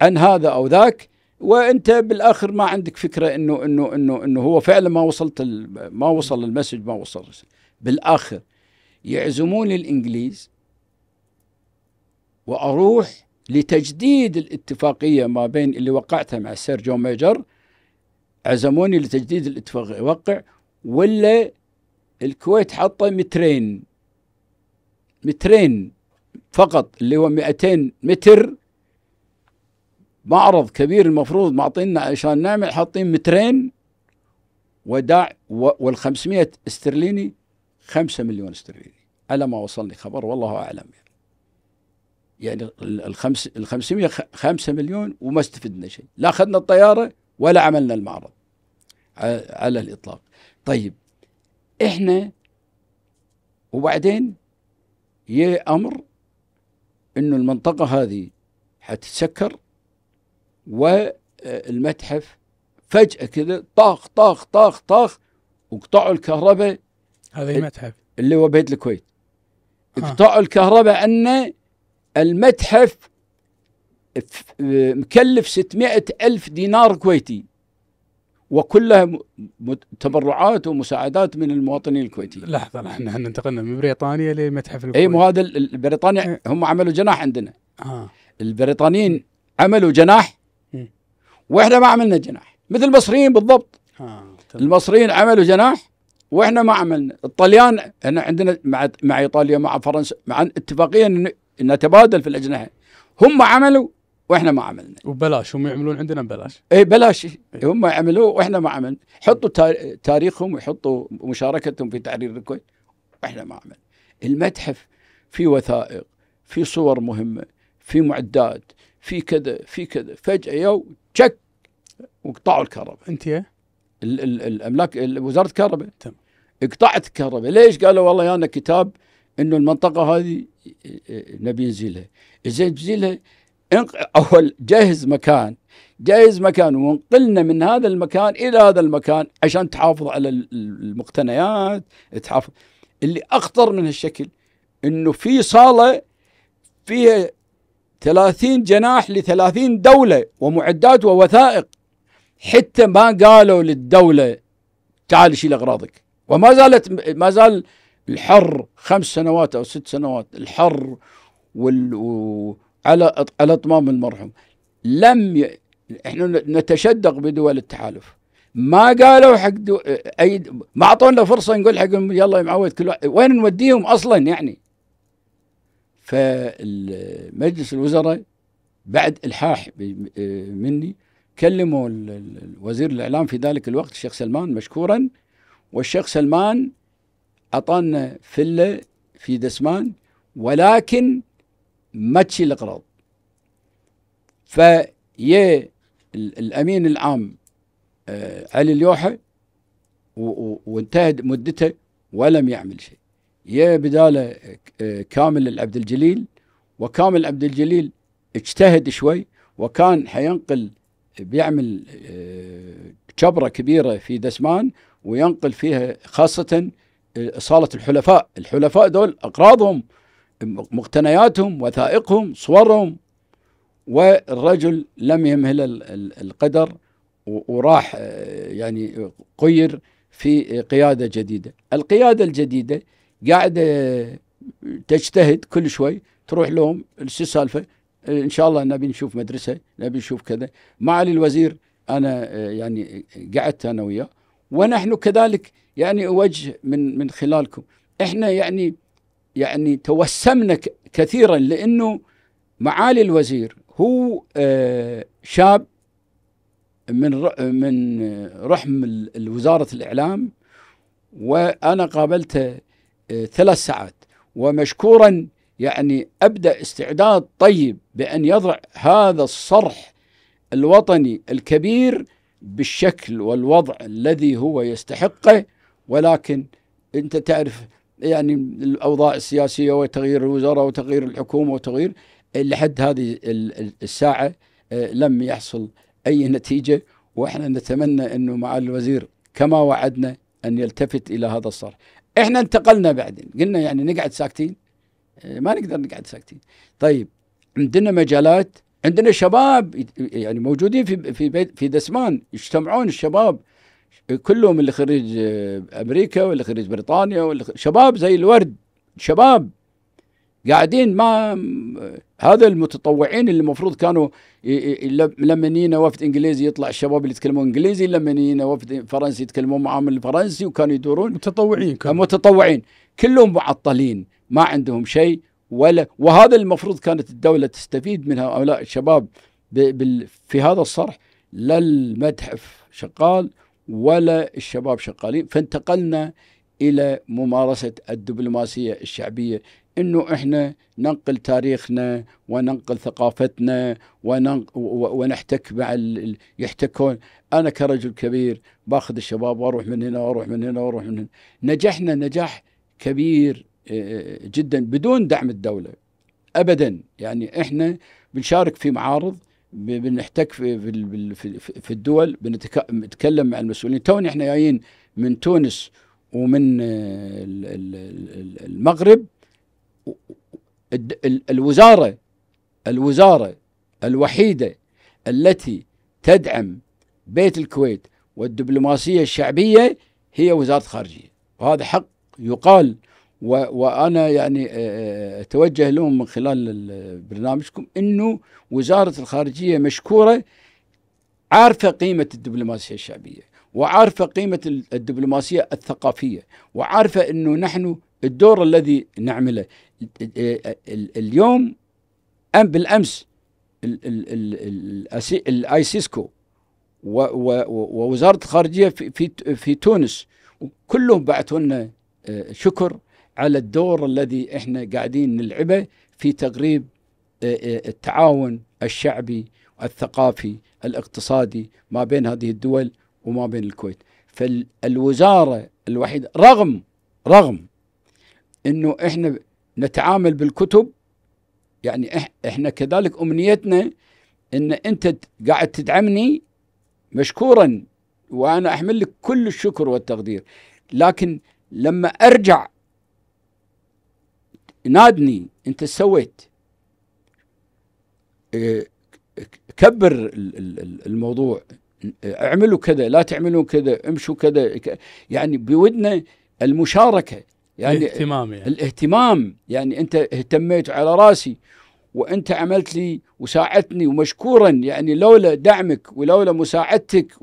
عن هذا أو ذاك وانت بالاخر ما عندك فكره انه انه انه انه هو فعلا ما وصلت ما وصل المسج ما وصل بالاخر يعزمون الإنجليز وأروح لتجديد الاتفاقية ما بين اللي وقعتها مع السير جون ميجر عزموني لتجديد الاتفاقية وقع ولا الكويت حاطة مترين مترين فقط اللي هو 200 متر معرض كبير المفروض معطينا عشان نعمل حاطين مترين وداع وال 500 استرليني خمسة مليون استرليني على ما وصلني خبر والله أعلم يعني يعني الخمس الخمسمية 500 5 مليون وما استفدنا شيء لا اخذنا الطياره ولا عملنا المعرض على الاطلاق طيب احنا وبعدين يا امر انه المنطقه هذه حتتسكر والمتحف فجاه كذا طاخ طاخ طاخ طاخ وقطعوا الكهرباء هذا المتحف اللي هو بيت الكويت اقطاع آه. الكهرباء أن المتحف مكلف 600 ألف دينار كويتي وكلها تبرعات ومساعدات من المواطنين الكويتيين لحظه احنا انتقلنا من بريطانيا لمتحف الكويت اي مو هذا البريطاني هم عملوا جناح عندنا آه. البريطانيين عملوا جناح واحنا ما عملنا جناح مثل المصريين بالضبط آه. المصريين عملوا جناح واحنا ما عملنا الطليان احنا عندنا مع مع ايطاليا مع فرنسا مع اتفاقيه نتبادل في الاجنحه هم عملوا واحنا ما عملنا وبلاش هم يعملون عندنا ببلاش اي بلاش هم عملوا واحنا ما عملنا حطوا تاريخهم ويحطوا مشاركتهم في تحرير الكويت واحنا ما عملنا المتحف في وثائق في صور مهمه في معدات في كذا في كذا فجاه يو تشك وقطعوا الكهرباء انت الاملاك وزاره الكهرباء تم اقطعت الكهرباء ليش قالوا والله يانا يعني كتاب انه المنطقه هذه نبي نزيلها زين نزيلها اول جهز مكان جهز مكان وانقلنا من هذا المكان الى هذا المكان عشان تحافظ على المقتنيات تحافظ اللي اخطر من هالشكل انه في صاله فيها 30 جناح ل 30 دوله ومعدات ووثائق حتى ما قالوا للدوله تعال شيل اغراضك وما زالت ما زال الحر خمس سنوات او ست سنوات الحر وال على على اطمام المرحوم لم ي... احنا نتشدق بدول التحالف ما قالوا حق دو... اي ما اعطونا فرصه نقول حق يلا يا معود كل وين نوديهم اصلا يعني فمجلس الوزراء بعد الحاح مني كلموا وزير الاعلام في ذلك الوقت الشيخ سلمان مشكورا والشيخ سلمان أعطانا فلة في دسمان ولكن ما تشيل الأقراض فيا الأمين العام آه، علي اليوحة وانتهت مدته ولم يعمل شيء يا بداله آه، كامل العبد الجليل وكامل عبد الجليل اجتهد شوي وكان حينقل بيعمل شبره آه، كبيره في دسمان وينقل فيها خاصة صالة الحلفاء الحلفاء دول أقراضهم مقتنياتهم وثائقهم صورهم والرجل لم يمهل القدر وراح آه، يعني قير في قيادة جديدة القيادة الجديدة قاعدة تجتهد كل شوي تروح لهم شو السالفة إن شاء الله نبي نشوف مدرسة نبي نشوف كذا معالي الوزير أنا آه، يعني قعدت أنا وياه ونحن كذلك يعني أوجه من من خلالكم احنا يعني يعني توسمنا كثيرا لأنه معالي الوزير هو آه، شاب من من رحم وزارة الإعلام وأنا قابلته آه، ثلاث ساعات ومشكورا يعني أبدأ استعداد طيب بأن يضع هذا الصرح الوطني الكبير بالشكل والوضع الذي هو يستحقه ولكن انت تعرف يعني الاوضاع السياسيه وتغيير الوزراء وتغيير الحكومه وتغيير لحد هذه الساعه آه، لم يحصل اي نتيجه واحنا نتمنى انه مع الوزير كما وعدنا ان يلتفت الى هذا الصرح. احنا انتقلنا بعدين قلنا يعني نقعد ساكتين آه، ما نقدر نقعد ساكتين. طيب عندنا مجالات عندنا شباب يعني موجودين في في بيت في دسمان يجتمعون الشباب كلهم اللي خريج آه، امريكا واللي خريج بريطانيا واللي شباب زي الورد شباب قاعدين ما هذا المتطوعين اللي المفروض كانوا لما نينا وفد انجليزي يطلع الشباب اللي يتكلمون انجليزي لما نينا وفد فرنسي يتكلمون معهم الفرنسي وكانوا يدورون متطوعين كانوا متطوعين كلهم معطلين ما عندهم شيء ولا وهذا المفروض كانت الدولة تستفيد من هؤلاء الشباب في هذا الصرح لا المتحف شغال ولا الشباب شغالين فانتقلنا إلى ممارسة الدبلوماسية الشعبية انه احنا ننقل تاريخنا وننقل ثقافتنا ونحتك مع ال... يحتكون انا كرجل كبير باخذ الشباب واروح من هنا واروح من هنا واروح من هنا نجحنا نجاح كبير جدا بدون دعم الدولة أبدا يعني إحنا بنشارك في معارض بنحتك في, في, الدول بنتكلم مع المسؤولين تون إحنا جايين من تونس ومن آه، المغرب الوزارة الوزارة الوحيدة التي تدعم بيت الكويت والدبلوماسية الشعبية هي وزارة الخارجية وهذا حق يقال وانا يعني آه، آه، اتوجه لهم من خلال برنامجكم انه وزاره الخارجيه مشكوره عارفه قيمه الدبلوماسيه الشعبيه وعارفه قيمه الدبلوماسيه الثقافيه وعارفه انه نحن الدور الذي نعمله آه، اليوم ام بالامس الايسيسكو ووزاره الخارجيه في في تونس كلهم بعثوا لنا شكر على الدور الذي احنا قاعدين نلعبه في تقريب آه، آه، التعاون الشعبي الثقافي الاقتصادي ما بين هذه الدول وما بين الكويت فالوزاره الوحيده رغم رغم انه احنا نتعامل بالكتب يعني احنا كذلك امنيتنا ان انت قاعد تدعمني مشكورا وانا احمل لك كل الشكر والتقدير لكن لما ارجع نادني انت سويت إيه، كبر الموضوع اعملوا كذا لا تعملوا كذا امشوا كذا يعني بودنا المشاركه يعني الاهتمام يعني. الاهتمام يعني انت اهتميت على راسي وانت عملت لي وساعدتني ومشكورا يعني لولا دعمك ولولا مساعدتك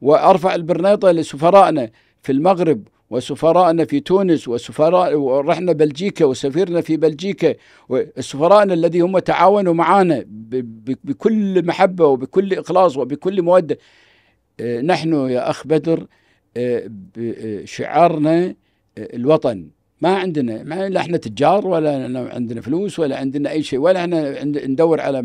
وارفع البرنيطه لسفرائنا في المغرب وسفراءنا في تونس وسفراء ورحنا بلجيكا وسفيرنا في بلجيكا وسفراءنا الذي هم تعاونوا معنا بكل محبة وبكل إخلاص وبكل مودة آه، نحن يا أخ بدر آه، آه، شعارنا الوطن ما عندنا ما لا احنا تجار ولا عندنا فلوس ولا عندنا اي شيء ولا احنا ندور على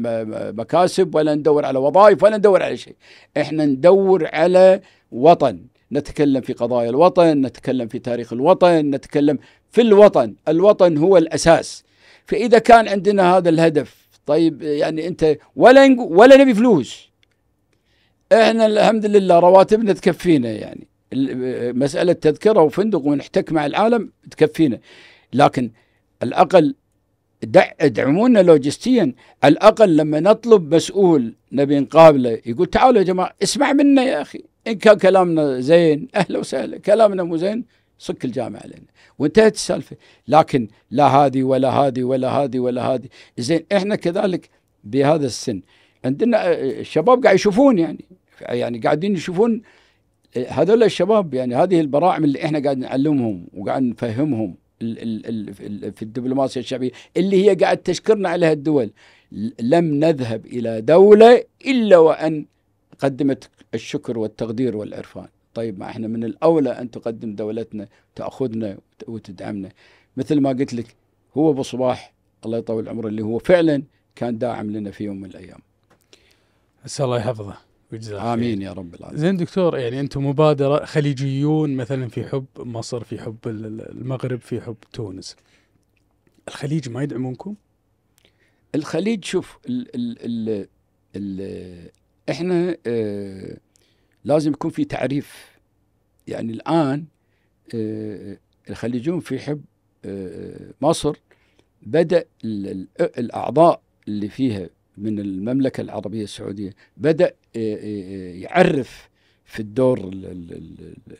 مكاسب ولا ندور على وظائف ولا ندور على شيء احنا ندور على وطن نتكلم في قضايا الوطن نتكلم في تاريخ الوطن نتكلم في الوطن الوطن هو الأساس فإذا كان عندنا هذا الهدف طيب يعني أنت ولا ولا نبي فلوس احنا الحمد لله رواتبنا تكفينا يعني مسألة تذكرة وفندق ونحتك مع العالم تكفينا لكن الأقل ادعمونا لوجستيا الأقل لما نطلب مسؤول نبي نقابله يقول تعالوا يا جماعة اسمع منا يا أخي ان كان كلامنا زين اهلا وسهلا كلامنا مو زين صك الجامعه علينا وانتهت السالفه لكن لا هذه ولا هذه ولا هذه ولا هذه زين احنا كذلك بهذا السن عندنا الشباب آه، آه، قاعد يشوفون يعني يعني قاعدين يشوفون آه، هذول الشباب يعني هذه البراعم اللي احنا قاعد نعلمهم وقاعد نفهمهم في الدبلوماسيه الشعبيه اللي هي قاعد تشكرنا عليها الدول لم نذهب الى دوله الا وان قدمت الشكر والتقدير والعرفان طيب ما احنا من الاولى ان تقدم دولتنا تاخذنا وتدعمنا مثل ما قلت لك هو ابو صباح الله يطول عمره اللي هو فعلا كان داعم لنا في يوم من الايام. اسال الله يحفظه ويجزاه امين يا رب العالمين. زين دكتور يعني انتم مبادره خليجيون مثلا في حب مصر في حب المغرب في حب تونس. الخليج ما يدعمونكم؟ الخليج شوف ال ال ال ال احنا آه لازم يكون في تعريف يعني الان آه الخليجون في حب آه مصر بدا الاعضاء اللي فيها من المملكه العربيه السعوديه بدا آه، آه، يعرف في الدور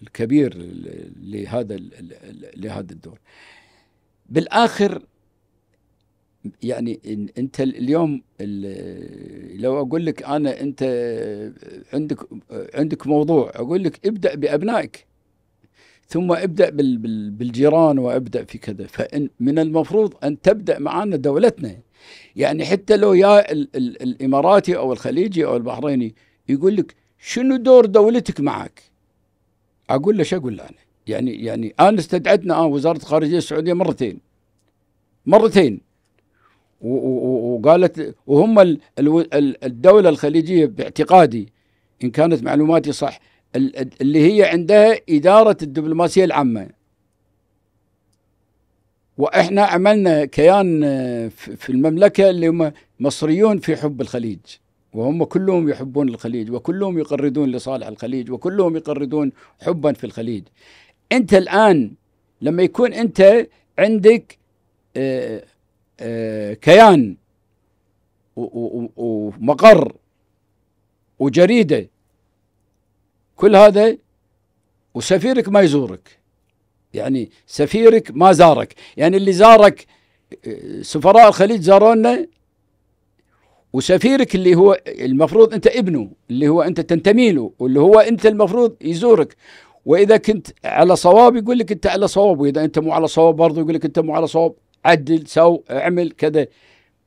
الكبير لهذا لهذا الدور بالاخر يعني انت اليوم لو اقول لك انا انت عندك عندك موضوع اقول لك ابدا بابنائك ثم ابدا بالجيران وابدا في كذا فان من المفروض ان تبدا معنا دولتنا يعني حتى لو يا الاماراتي او الخليجي او البحريني يقول لك شنو دور دولتك معك؟ اقول له شو اقول له انا؟ يعني يعني انا استدعتنا آه وزاره الخارجيه السعوديه مرتين مرتين وقالت وهم الدولة الخليجية باعتقادي إن كانت معلوماتي صح اللي هي عندها إدارة الدبلوماسية العامة وإحنا عملنا كيان آه، في المملكة اللي هم مصريون في حب الخليج وهم كلهم يحبون الخليج وكلهم يقردون لصالح الخليج وكلهم يقردون حبا في الخليج أنت الآن لما يكون أنت عندك آه آه، كيان ومقر وجريدة كل هذا وسفيرك ما يزورك يعني سفيرك ما زارك يعني اللي زارك آه، سفراء الخليج زارونا وسفيرك اللي هو المفروض انت ابنه اللي هو انت تنتمي له واللي هو انت المفروض يزورك واذا كنت على صواب يقول لك انت على صواب واذا انت مو على صواب برضه يقول لك انت مو على صواب عدل سو اعمل كذا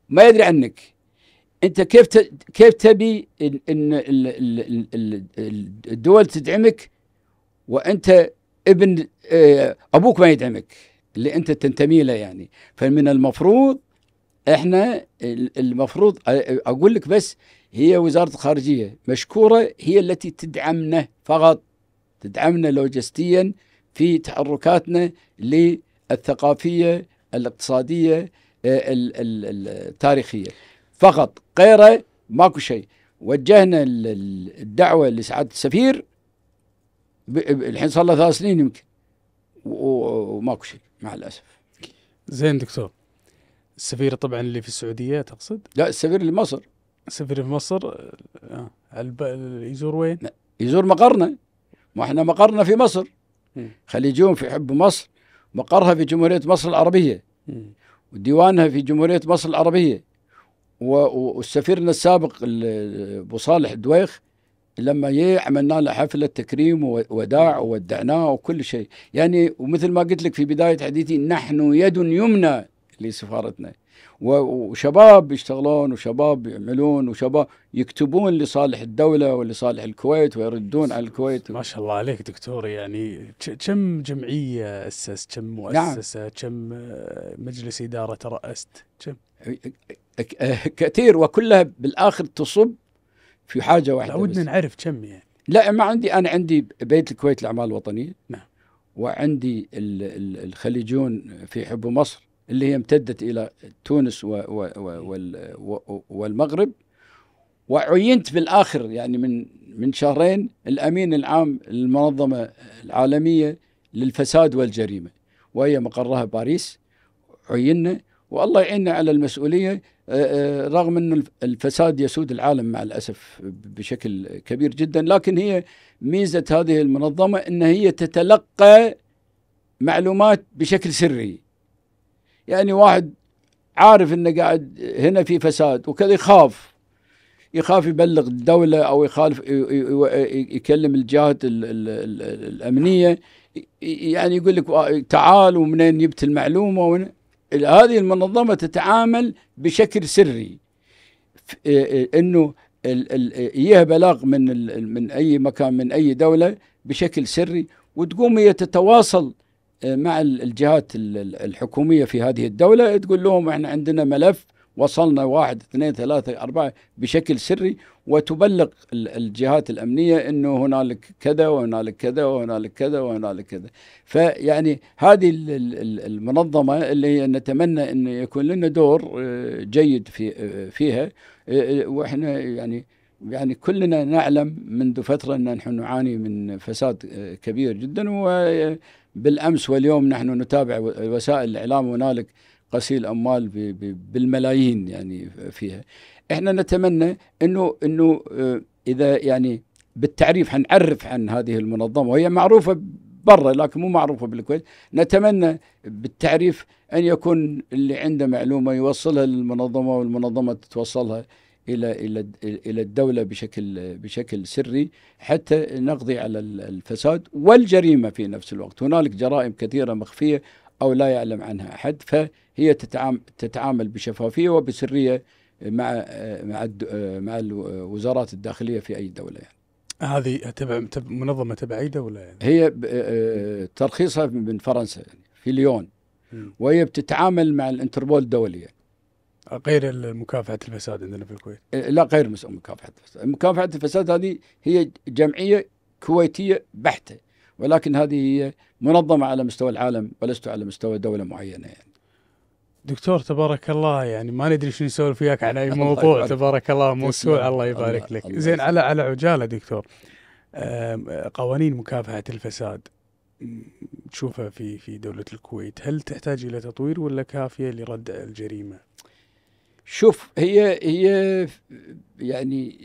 ما يدري عنك انت كيف ت... كيف تبي ان, إن الدول تدعمك وانت ابن آه، ابوك ما يدعمك اللي انت تنتمي له يعني فمن المفروض احنا المفروض اقول لك بس هي وزاره الخارجيه مشكوره هي التي تدعمنا فقط تدعمنا لوجستيا في تحركاتنا للثقافيه الاقتصاديه آه، التاريخيه فقط غيره ماكو شيء وجهنا الدعوه لسعاده السفير الحين صار له ثلاث سنين يمكن وماكو شيء مع الاسف زين دكتور السفير طبعا اللي في السعوديه تقصد؟ لا السفير اللي مصر السفير في مصر آه، يزور وين؟ يزور مقرنا ما احنا مقرنا في مصر خليجيون في حب مصر مقرها في جمهورية مصر العربية وديوانها في جمهورية مصر العربية وسفيرنا السابق ابو صالح الدويخ لما جاء عملنا له حفله تكريم ووداع وودعناه وكل شيء، يعني ومثل ما قلت لك في بدايه حديثي نحن يد يمنى لسفارتنا. وشباب يشتغلون وشباب يعملون وشباب يكتبون لصالح الدوله ولصالح الكويت ويردون على الكويت ما شاء الله عليك دكتور يعني كم جمعيه اسست كم نعم. مؤسسه نعم. كم آه، مجلس اداره ترأست كم كثير وكلها بالاخر تصب في حاجه واحده ودنا نعرف كم يعني لا ما عندي انا عندي بيت الكويت للاعمال الوطنيه نعم وعندي الخليجيون في حب مصر اللي هي امتدت إلى تونس و و و والمغرب وعينت في الآخر يعني من من شهرين الأمين العام للمنظمة العالمية للفساد والجريمة وهي مقرها باريس عيننا والله يعيننا على المسؤولية آه، آه، رغم أن الفساد يسود العالم مع الأسف بشكل كبير جدا لكن هي ميزة هذه المنظمة أن هي تتلقى معلومات بشكل سري يعني واحد عارف انه قاعد هنا في فساد وكذا يخاف يخاف يبلغ الدولة أو يخالف يكلم الجهات الأمنية يعني يقول لك آه، تعال ومنين جبت المعلومة هذه المنظمة تتعامل بشكل سري انه يجيها بلاغ من من اي مكان من اي دوله بشكل سري وتقوم هي تتواصل مع الجهات الحكوميه في هذه الدوله تقول لهم احنا عندنا ملف وصلنا واحد اثنين ثلاثة أربعة بشكل سري وتبلغ الجهات الأمنية أنه هنالك كذا وهنالك كذا وهنالك كذا وهنالك كذا فيعني هذه المنظمة اللي نتمنى أن يكون لنا دور آه، جيد في آه، فيها آه، وإحنا يعني يعني كلنا نعلم منذ فترة أن نحن نعاني من فساد كبير جدا و بالامس واليوم نحن نتابع وسائل الاعلام هنالك غسيل اموال بالملايين يعني فيها احنا نتمنى انه انه آه، اذا يعني بالتعريف حنعرف عن هذه المنظمه وهي معروفه برا لكن مو معروفه بالكويت نتمنى بالتعريف ان يكون اللي عنده معلومه يوصلها للمنظمه والمنظمه توصلها الى الى الى الدوله بشكل بشكل سري حتى نقضي على الفساد والجريمه في نفس الوقت، هنالك جرائم كثيره مخفيه او لا يعلم عنها احد فهي تتعامل بشفافيه وبسريه مع مع مع الوزارات الداخليه في اي دوله يعني. هذه تبع منظمه تبع اي دوله يعني؟ هي آه، ترخيصها من فرنسا يعني في ليون وهي بتتعامل مع الانتربول الدوليه. يعني. غير مكافحه الفساد عندنا في الكويت إيه، لا غير مكافحه الفساد مكافحه الفساد هذه هي جمعيه كويتيه بحته ولكن هذه هي منظمه على مستوى العالم ولست على مستوى دوله معينه يعني. دكتور تبارك الله يعني ما ندري شنو نسولف وياك على اي موضوع تبارك الله موسوع الله يبارك الله لك الله زين على على عجاله دكتور قوانين مكافحه الفساد تشوفها في في دوله الكويت هل تحتاج الى تطوير ولا كافيه لردع الجريمه شوف هي هي يعني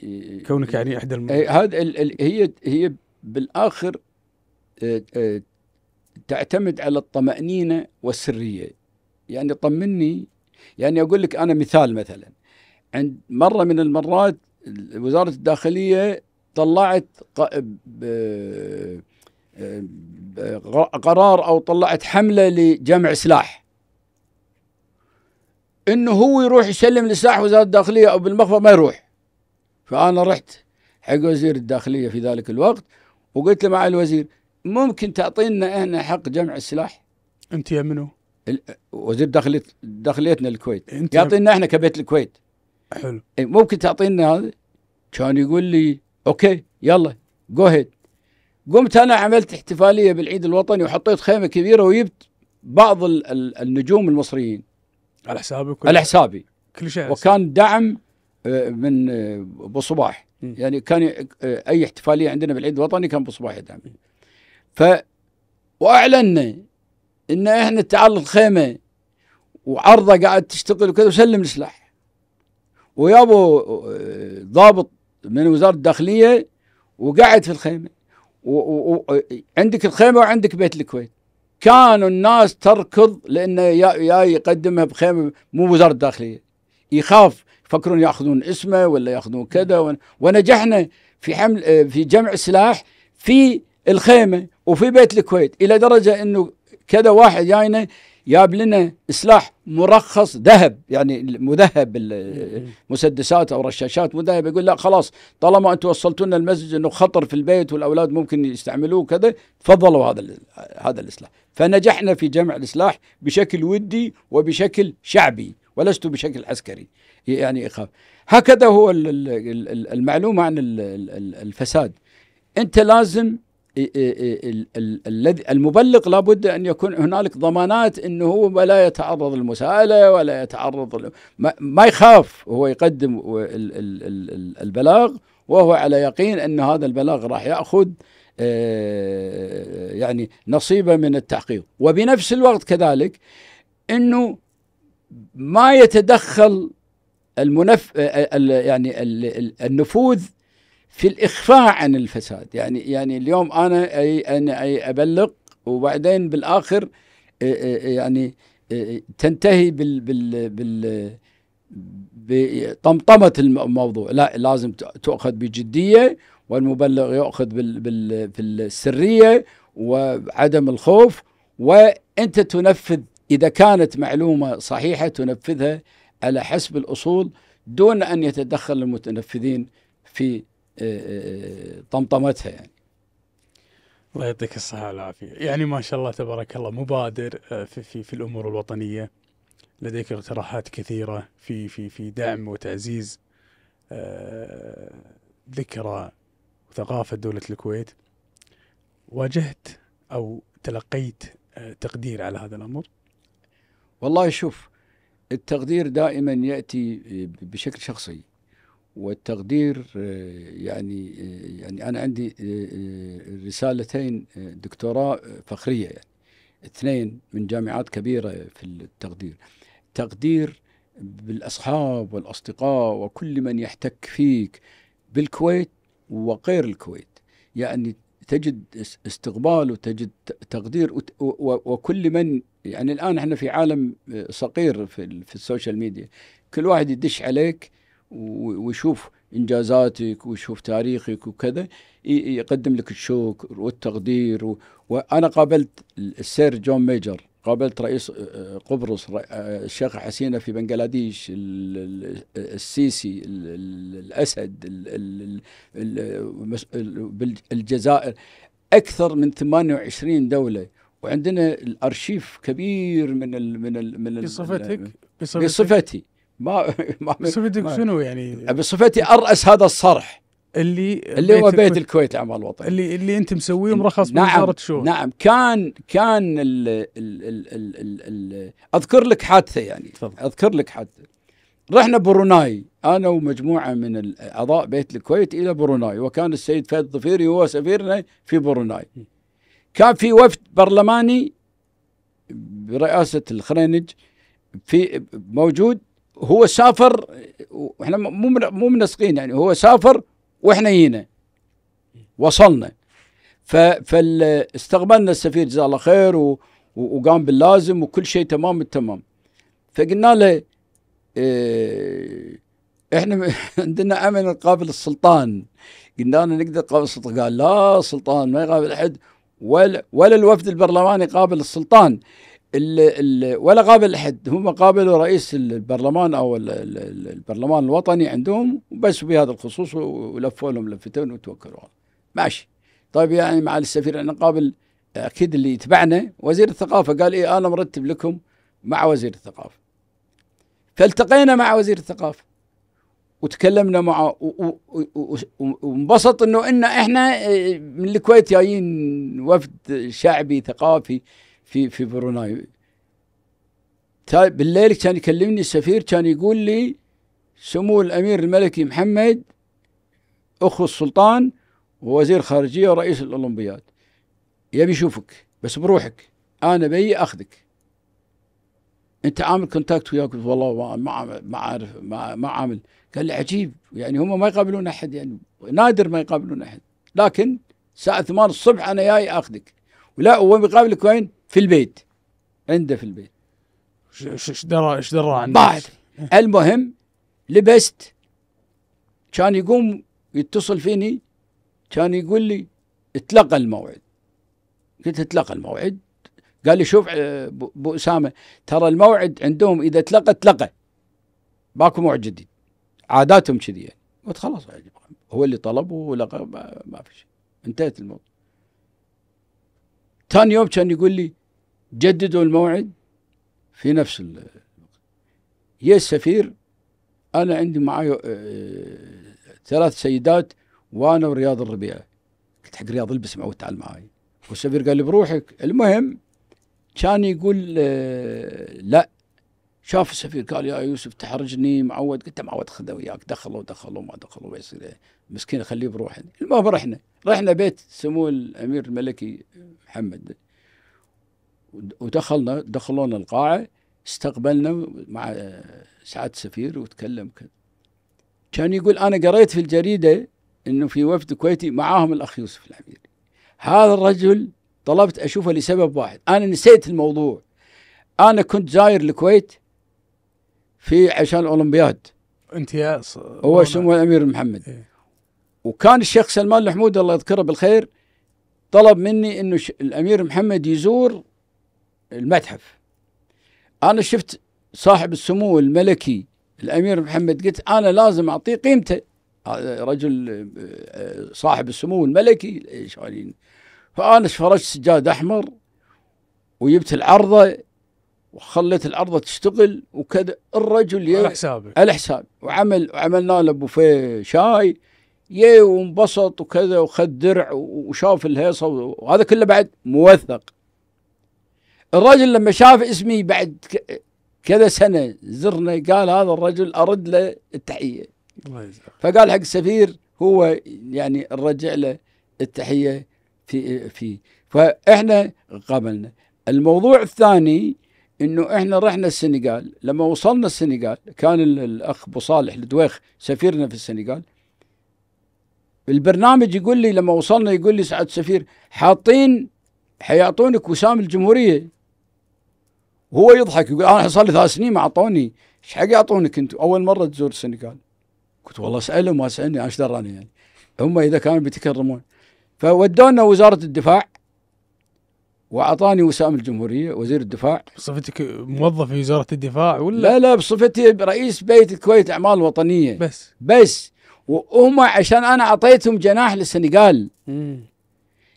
كونك يعني احدى الم... إيه، هذا هي هي بالاخر آه، آه، تعتمد على الطمأنينة والسرية يعني طمني يعني أقول لك أنا مثال مثلا عند مرة من المرات وزارة الداخلية طلعت آه، قرار أو طلعت حملة لجمع سلاح انه هو يروح يسلم لسلاح وزاره الداخليه او بالمخفر ما يروح فانا رحت حق وزير الداخليه في ذلك الوقت وقلت له مع الوزير ممكن تعطينا احنا حق جمع السلاح انت يا منو وزير داخليه داخليتنا الكويت انت يعطينا احنا كبيت الكويت حلو إيه، ممكن تعطينا هذا كان يقول لي اوكي يلا جو هيد قمت انا عملت احتفاليه بالعيد الوطني وحطيت خيمه كبيره وجبت بعض النجوم المصريين على حسابك على حسابي كل شيء وكان دعم آه، من آه، ابو صباح يعني كان آه، اي احتفاليه عندنا بالعيد الوطني كان ابو صباح يدعم ف واعلنا ان احنا تعال الخيمه وعرضه قاعد تشتغل وكذا وسلم السلاح ويابو ضابط من وزاره الداخليه وقعد في الخيمه وعندك الخيمه وعندك بيت الكويت كانوا الناس تركض لانه يا, يقدمها بخيمه مو وزاره الداخليه يخاف يفكرون ياخذون اسمه ولا ياخذون كذا ونجحنا في حمل في جمع سلاح في الخيمه وفي بيت الكويت الى درجه انه كذا واحد جاينا جاب لنا سلاح مرخص ذهب يعني مذهب المسدسات او رشاشات مذهب يقول لا خلاص طالما انتم وصلتونا المسجد المسج انه خطر في البيت والاولاد ممكن يستعملوه كذا تفضلوا هذا هذا السلاح فنجحنا في جمع السلاح بشكل ودي وبشكل شعبي ولست بشكل عسكري يعني اخاف هكذا هو المعلومه عن الفساد انت لازم الذي المبلغ لابد ان يكون هنالك ضمانات انه هو لا يتعرض للمساءله ولا يتعرض ما يخاف هو يقدم البلاغ وهو على يقين ان هذا البلاغ راح ياخذ آه، يعني نصيبه من التحقيق وبنفس الوقت كذلك انه ما يتدخل المنف آه، آه، يعني النفوذ في الإخفاء عن الفساد يعني يعني اليوم أنا أي أنا أي أبلغ وبعدين بالآخر آه، آه، آه، يعني تنتهي بال بال بال بطمطمة الموضوع لا لازم تؤخذ بجدية والمبلغ يؤخذ بال بال بالسرية وعدم الخوف وأنت تنفذ إذا كانت معلومة صحيحة تنفذها على حسب الأصول دون أن يتدخل المتنفذين في آه، آه، آه، طمطمتها يعني الله يعطيك الصحة والعافية يعني ما شاء الله تبارك الله مبادر في, في, في الأمور الوطنية لديك اقتراحات كثيرة في, في, في دعم وتعزيز ذكرى وثقافة دولة الكويت واجهت أو تلقيت تقدير على هذا الأمر والله شوف التقدير دائما يأتي بشكل شخصي والتقدير آه، يعني آه، يعني انا عندي آه، رسالتين دكتوراه فخريه يعني اثنين من جامعات كبيره في التقدير تقدير بالاصحاب والاصدقاء وكل من يحتك فيك بالكويت وغير الكويت يعني تجد استقبال وتجد تقدير وكل من يعني الان احنا في عالم صغير في, في السوشيال ميديا كل واحد يدش عليك ويشوف انجازاتك ويشوف تاريخك وكذا يقدم لك الشوك والتقدير و... وانا قابلت السير جون ميجر قابلت رئيس آه، قبرص آه، الشيخ حسينه في بنغلاديش السيسي الاسد بالجزائر اكثر من 28 دوله وعندنا الارشيف كبير من الـ من الـ من بصفتك بصفتي ما ما بصفتك شنو يعني؟ بصفتي ارأس هذا الصرح اللي اللي هو بيت الكويت, الاعمال للاعمال الوطنيه اللي اللي انت مسويه مرخص نعم بوزاره الشؤون نعم كان كان الـ الـ الـ الـ الـ الـ اذكر لك حادثه يعني تفضل. اذكر لك حادثه رحنا بروناي انا ومجموعه من اعضاء بيت الكويت الى بروناي وكان السيد فهد الظفيري هو سفيرنا في بروناي كان في وفد برلماني برئاسه الخرينج في موجود هو سافر واحنا مو مو منسقين يعني هو سافر واحنا جينا وصلنا فاستقبلنا السفير جزاه الله خير وقام باللازم وكل شيء تمام التمام فقلنا له آه، احنا عندنا امن نقابل السلطان قلنا له نقدر نقابل السلطان قال لا السلطان ما يقابل احد ولا ولا الوفد البرلماني قابل السلطان ولا قابل احد هم قابلوا رئيس البرلمان او البرلمان الوطني عندهم وبس بهذا الخصوص ولفوا لهم لفتين وتوكلوا ماشي طيب يعني مع السفير انا قابل اكيد اللي يتبعنا وزير الثقافه قال اي انا مرتب لكم مع وزير الثقافه فالتقينا مع وزير الثقافه وتكلمنا معه وانبسط انه ان احنا آه، من الكويت جايين وفد شعبي ثقافي في في بروناي طيب، بالليل كان يكلمني السفير كان يقول لي سمو الامير الملكي محمد اخو السلطان ووزير خارجيه ورئيس الاولمبياد يبي يشوفك بس بروحك انا بي اخذك انت عامل كونتاكت وياك والله ما ما عارف ما عامل قال لي عجيب يعني هم ما يقابلون احد يعني نادر ما يقابلون احد لكن الساعه 8 الصبح انا جاي اخذك ولا هو بيقابلك وين؟ في البيت عنده في البيت ايش درى ايش درى عن بعد المهم لبست كان يقوم يتصل فيني كان يقول لي اتلقى الموعد قلت اتلقى الموعد قال لي شوف ابو آه، اسامه ترى الموعد عندهم اذا تلقى تلقى ماكو موعد جديد عاداتهم كذي يعني قلت خلاص هو اللي طلب ولقى ما في شيء انتهت الموضوع ثاني يوم كان يقول لي جددوا الموعد في نفس الوقت يا السفير انا عندي معي آه، ثلاث سيدات وانا ورياض الربيع قلت حق رياض البس معه وتعال معي والسفير قال لي بروحك المهم كان يقول آه، لا شاف السفير قال يا يوسف تحرجني معود قلت معود خذه وياك دخلوا دخلوا ما دخلوا بيصير مسكين خليه بروحه المهم رحنا رحنا بيت سمو الامير الملكي محمد ودخلنا دخلونا القاعه استقبلنا مع سعاده السفير وتكلم كذا كان يقول انا قريت في الجريده انه في وفد كويتي معاهم الاخ يوسف العبيد هذا الرجل طلبت اشوفه لسبب واحد انا نسيت الموضوع انا كنت زاير الكويت في عشان الاولمبياد انت يا هو سمو الامير محمد إيه؟ وكان الشيخ سلمان الحمود الله يذكره بالخير طلب مني انه الامير محمد يزور المتحف انا شفت صاحب السمو الملكي الامير محمد قلت انا لازم اعطيه قيمته رجل آه، صاحب السمو الملكي فانا فرجت سجاد احمر وجبت العرضه وخليت الارض تشتغل وكذا الرجل على حسابك على حسابي وعمل وعملنا له بوفيه شاي يا وانبسط وكذا وخذ درع وشاف الهيصه وهذا كله بعد موثق الرجل لما شاف اسمي بعد كذا سنه زرنا قال هذا الرجل ارد له التحيه فقال حق السفير هو يعني نرجع له التحيه في في فاحنا قابلنا الموضوع الثاني انه احنا رحنا السنغال لما وصلنا السنغال كان الاخ ابو صالح الدويخ سفيرنا في السنغال البرنامج يقول لي لما وصلنا يقول لي سعد سفير حاطين حيعطونك وسام الجمهوريه هو يضحك يقول انا آه، صار لي ثلاث سنين ما اعطوني ايش حق يعطونك انتم اول مره تزور السنغال قلت والله اسالهم ما اسالني ايش دراني يعني هم اذا كانوا بيتكرمون فودونا وزاره الدفاع واعطاني وسام الجمهوريه وزير الدفاع بصفتك موظف في وزاره الدفاع ولا لا لا بصفتي رئيس بيت الكويت اعمال وطنيه بس بس وهم عشان انا اعطيتهم جناح للسنغال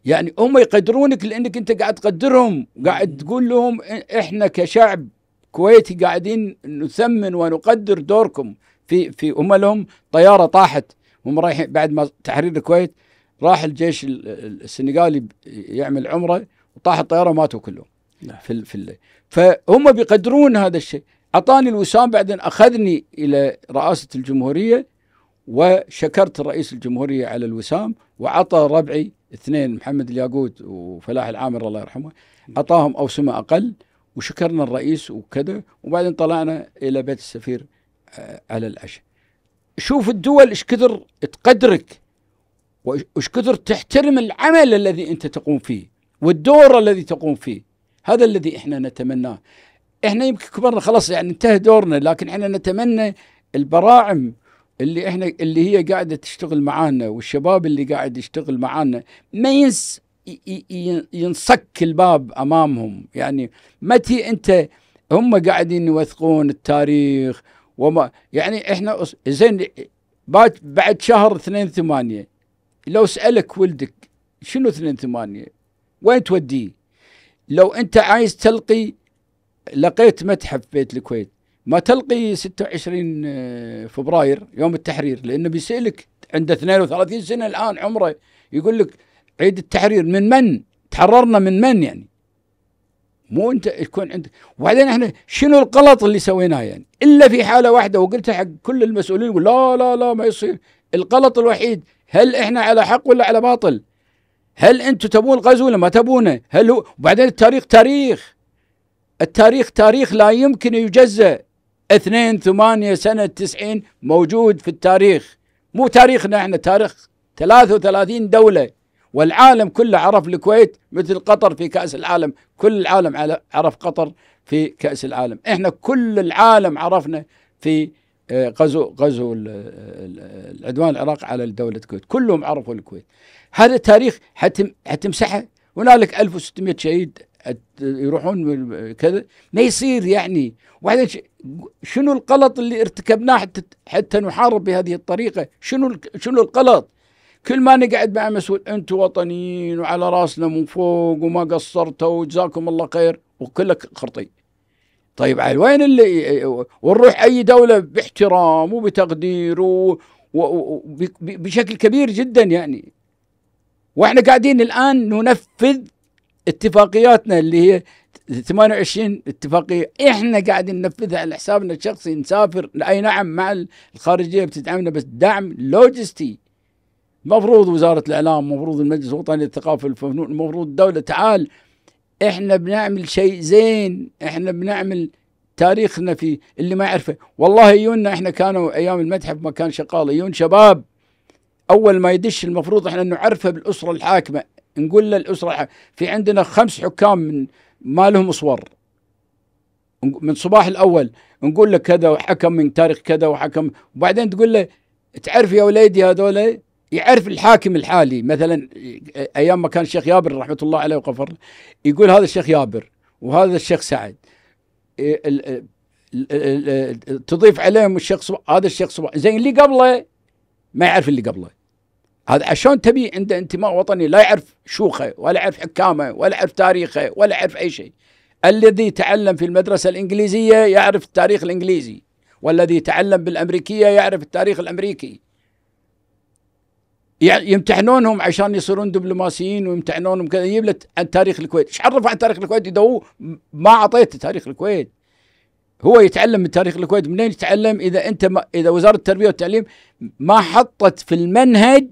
يعني هم يقدرونك لانك انت قاعد تقدرهم قاعد تقول لهم احنا كشعب كويتي قاعدين نثمن ونقدر دوركم في في هم لهم طياره طاحت هم رايحين بعد ما تحرير الكويت راح الجيش السنغالي يعمل عمره طاح الطياره وماتوا كلهم نعم. في في الليل فهم بيقدرون هذا الشيء اعطاني الوسام بعدين اخذني الى رئاسه الجمهوريه وشكرت رئيس الجمهوريه على الوسام وعطى ربعي اثنين محمد الياقوت وفلاح العامر الله يرحمه اعطاهم اوسمه اقل وشكرنا الرئيس وكذا وبعدين طلعنا الى بيت السفير آه، على العشاء شوف الدول ايش كثر تقدرك وايش كثر تحترم العمل الذي انت تقوم فيه والدور الذي تقوم فيه هذا الذي احنا نتمناه احنا يمكن كبرنا خلاص يعني انتهى دورنا لكن احنا نتمنى البراعم اللي احنا اللي هي قاعده تشتغل معانا والشباب اللي قاعد يشتغل معانا ما ينس ينصك الباب امامهم يعني متى انت هم قاعدين يوثقون التاريخ وما يعني احنا زين بعد بعد شهر 2 8 لو سالك ولدك شنو 2 8 وين توديه لو انت عايز تلقي لقيت متحف بيت الكويت ما تلقي 26 آه، فبراير يوم التحرير لانه بيسالك عنده 32 سنه الان عمره يقول لك عيد التحرير من من؟ تحررنا من من يعني؟ مو انت يكون عندك وبعدين احنا شنو الغلط اللي سويناه يعني؟ الا في حاله واحده وقلتها حق كل المسؤولين يقول لا لا لا ما يصير الغلط الوحيد هل احنا على حق ولا على باطل؟ هل انتم تبون الغزو ولا ما تبونه هل هو وبعدين التاريخ تاريخ التاريخ تاريخ لا يمكن يجزأ اثنين ثمانية سنة تسعين موجود في التاريخ مو تاريخنا احنا تاريخ 33 دولة والعالم كله عرف الكويت مثل قطر في كأس العالم كل العالم عرف قطر في كأس العالم احنا كل العالم عرفنا في آه، غزو غزو العدوان العراق على دولة الكويت كلهم عرفوا الكويت هذا التاريخ حتم حتمسحه هنالك 1600 شهيد يروحون كذا ما يصير يعني وبعدين شنو القلط اللي ارتكبناه حتى حتى نحارب بهذه الطريقه شنو شنو القلط كل ما نقعد مع مسؤول انتم وطنيين وعلى راسنا من فوق وما قصرتوا وجزاكم الله خير وكلك خرطي طيب عاد وين اللي ونروح اي دوله باحترام وبتقدير وبشكل كبير جدا يعني واحنا قاعدين الان ننفذ اتفاقياتنا اللي هي 28 اتفاقيه احنا قاعدين ننفذها على حسابنا الشخصي نسافر اي نعم مع الخارجيه بتدعمنا بس دعم لوجستي مفروض وزاره الاعلام مفروض المجلس الوطني للثقافه والفنون مفروض الدوله تعال احنا بنعمل شيء زين احنا بنعمل تاريخنا في اللي ما يعرفه والله يونا احنا كانوا ايام المتحف ما كان شغال يون شباب اول ما يدش المفروض احنا نعرفه بالاسره الحاكمه نقول له الاسره الحاكمة. في عندنا خمس حكام من ما لهم صور من صباح الاول نقول له كذا وحكم من تاريخ كذا وحكم وبعدين تقول له تعرف يا وليدي هذول يعرف الحاكم الحالي مثلا ايام ما كان الشيخ يابر رحمه الله عليه وغفر يقول هذا الشيخ يابر وهذا الشيخ سعد تضيف عليهم الشيخ هذا الشيخ صباح زين اللي قبله ما يعرف اللي قبله هذا عشان تبي عنده انتماء وطني لا يعرف شوخه ولا يعرف حكامه ولا يعرف تاريخه ولا يعرف اي شيء الذي تعلم في المدرسه الانجليزيه يعرف التاريخ الانجليزي والذي تعلم بالامريكيه يعرف التاريخ الامريكي يمتحنونهم عشان يصيرون دبلوماسيين ويمتحنونهم كذا يجيب لك عن تاريخ الكويت، ايش عرف عن تاريخ الكويت؟ اذا ما اعطيته تاريخ الكويت. هو يتعلم من تاريخ الكويت، منين يتعلم؟ اذا انت ما اذا وزاره التربيه والتعليم ما حطت في المنهج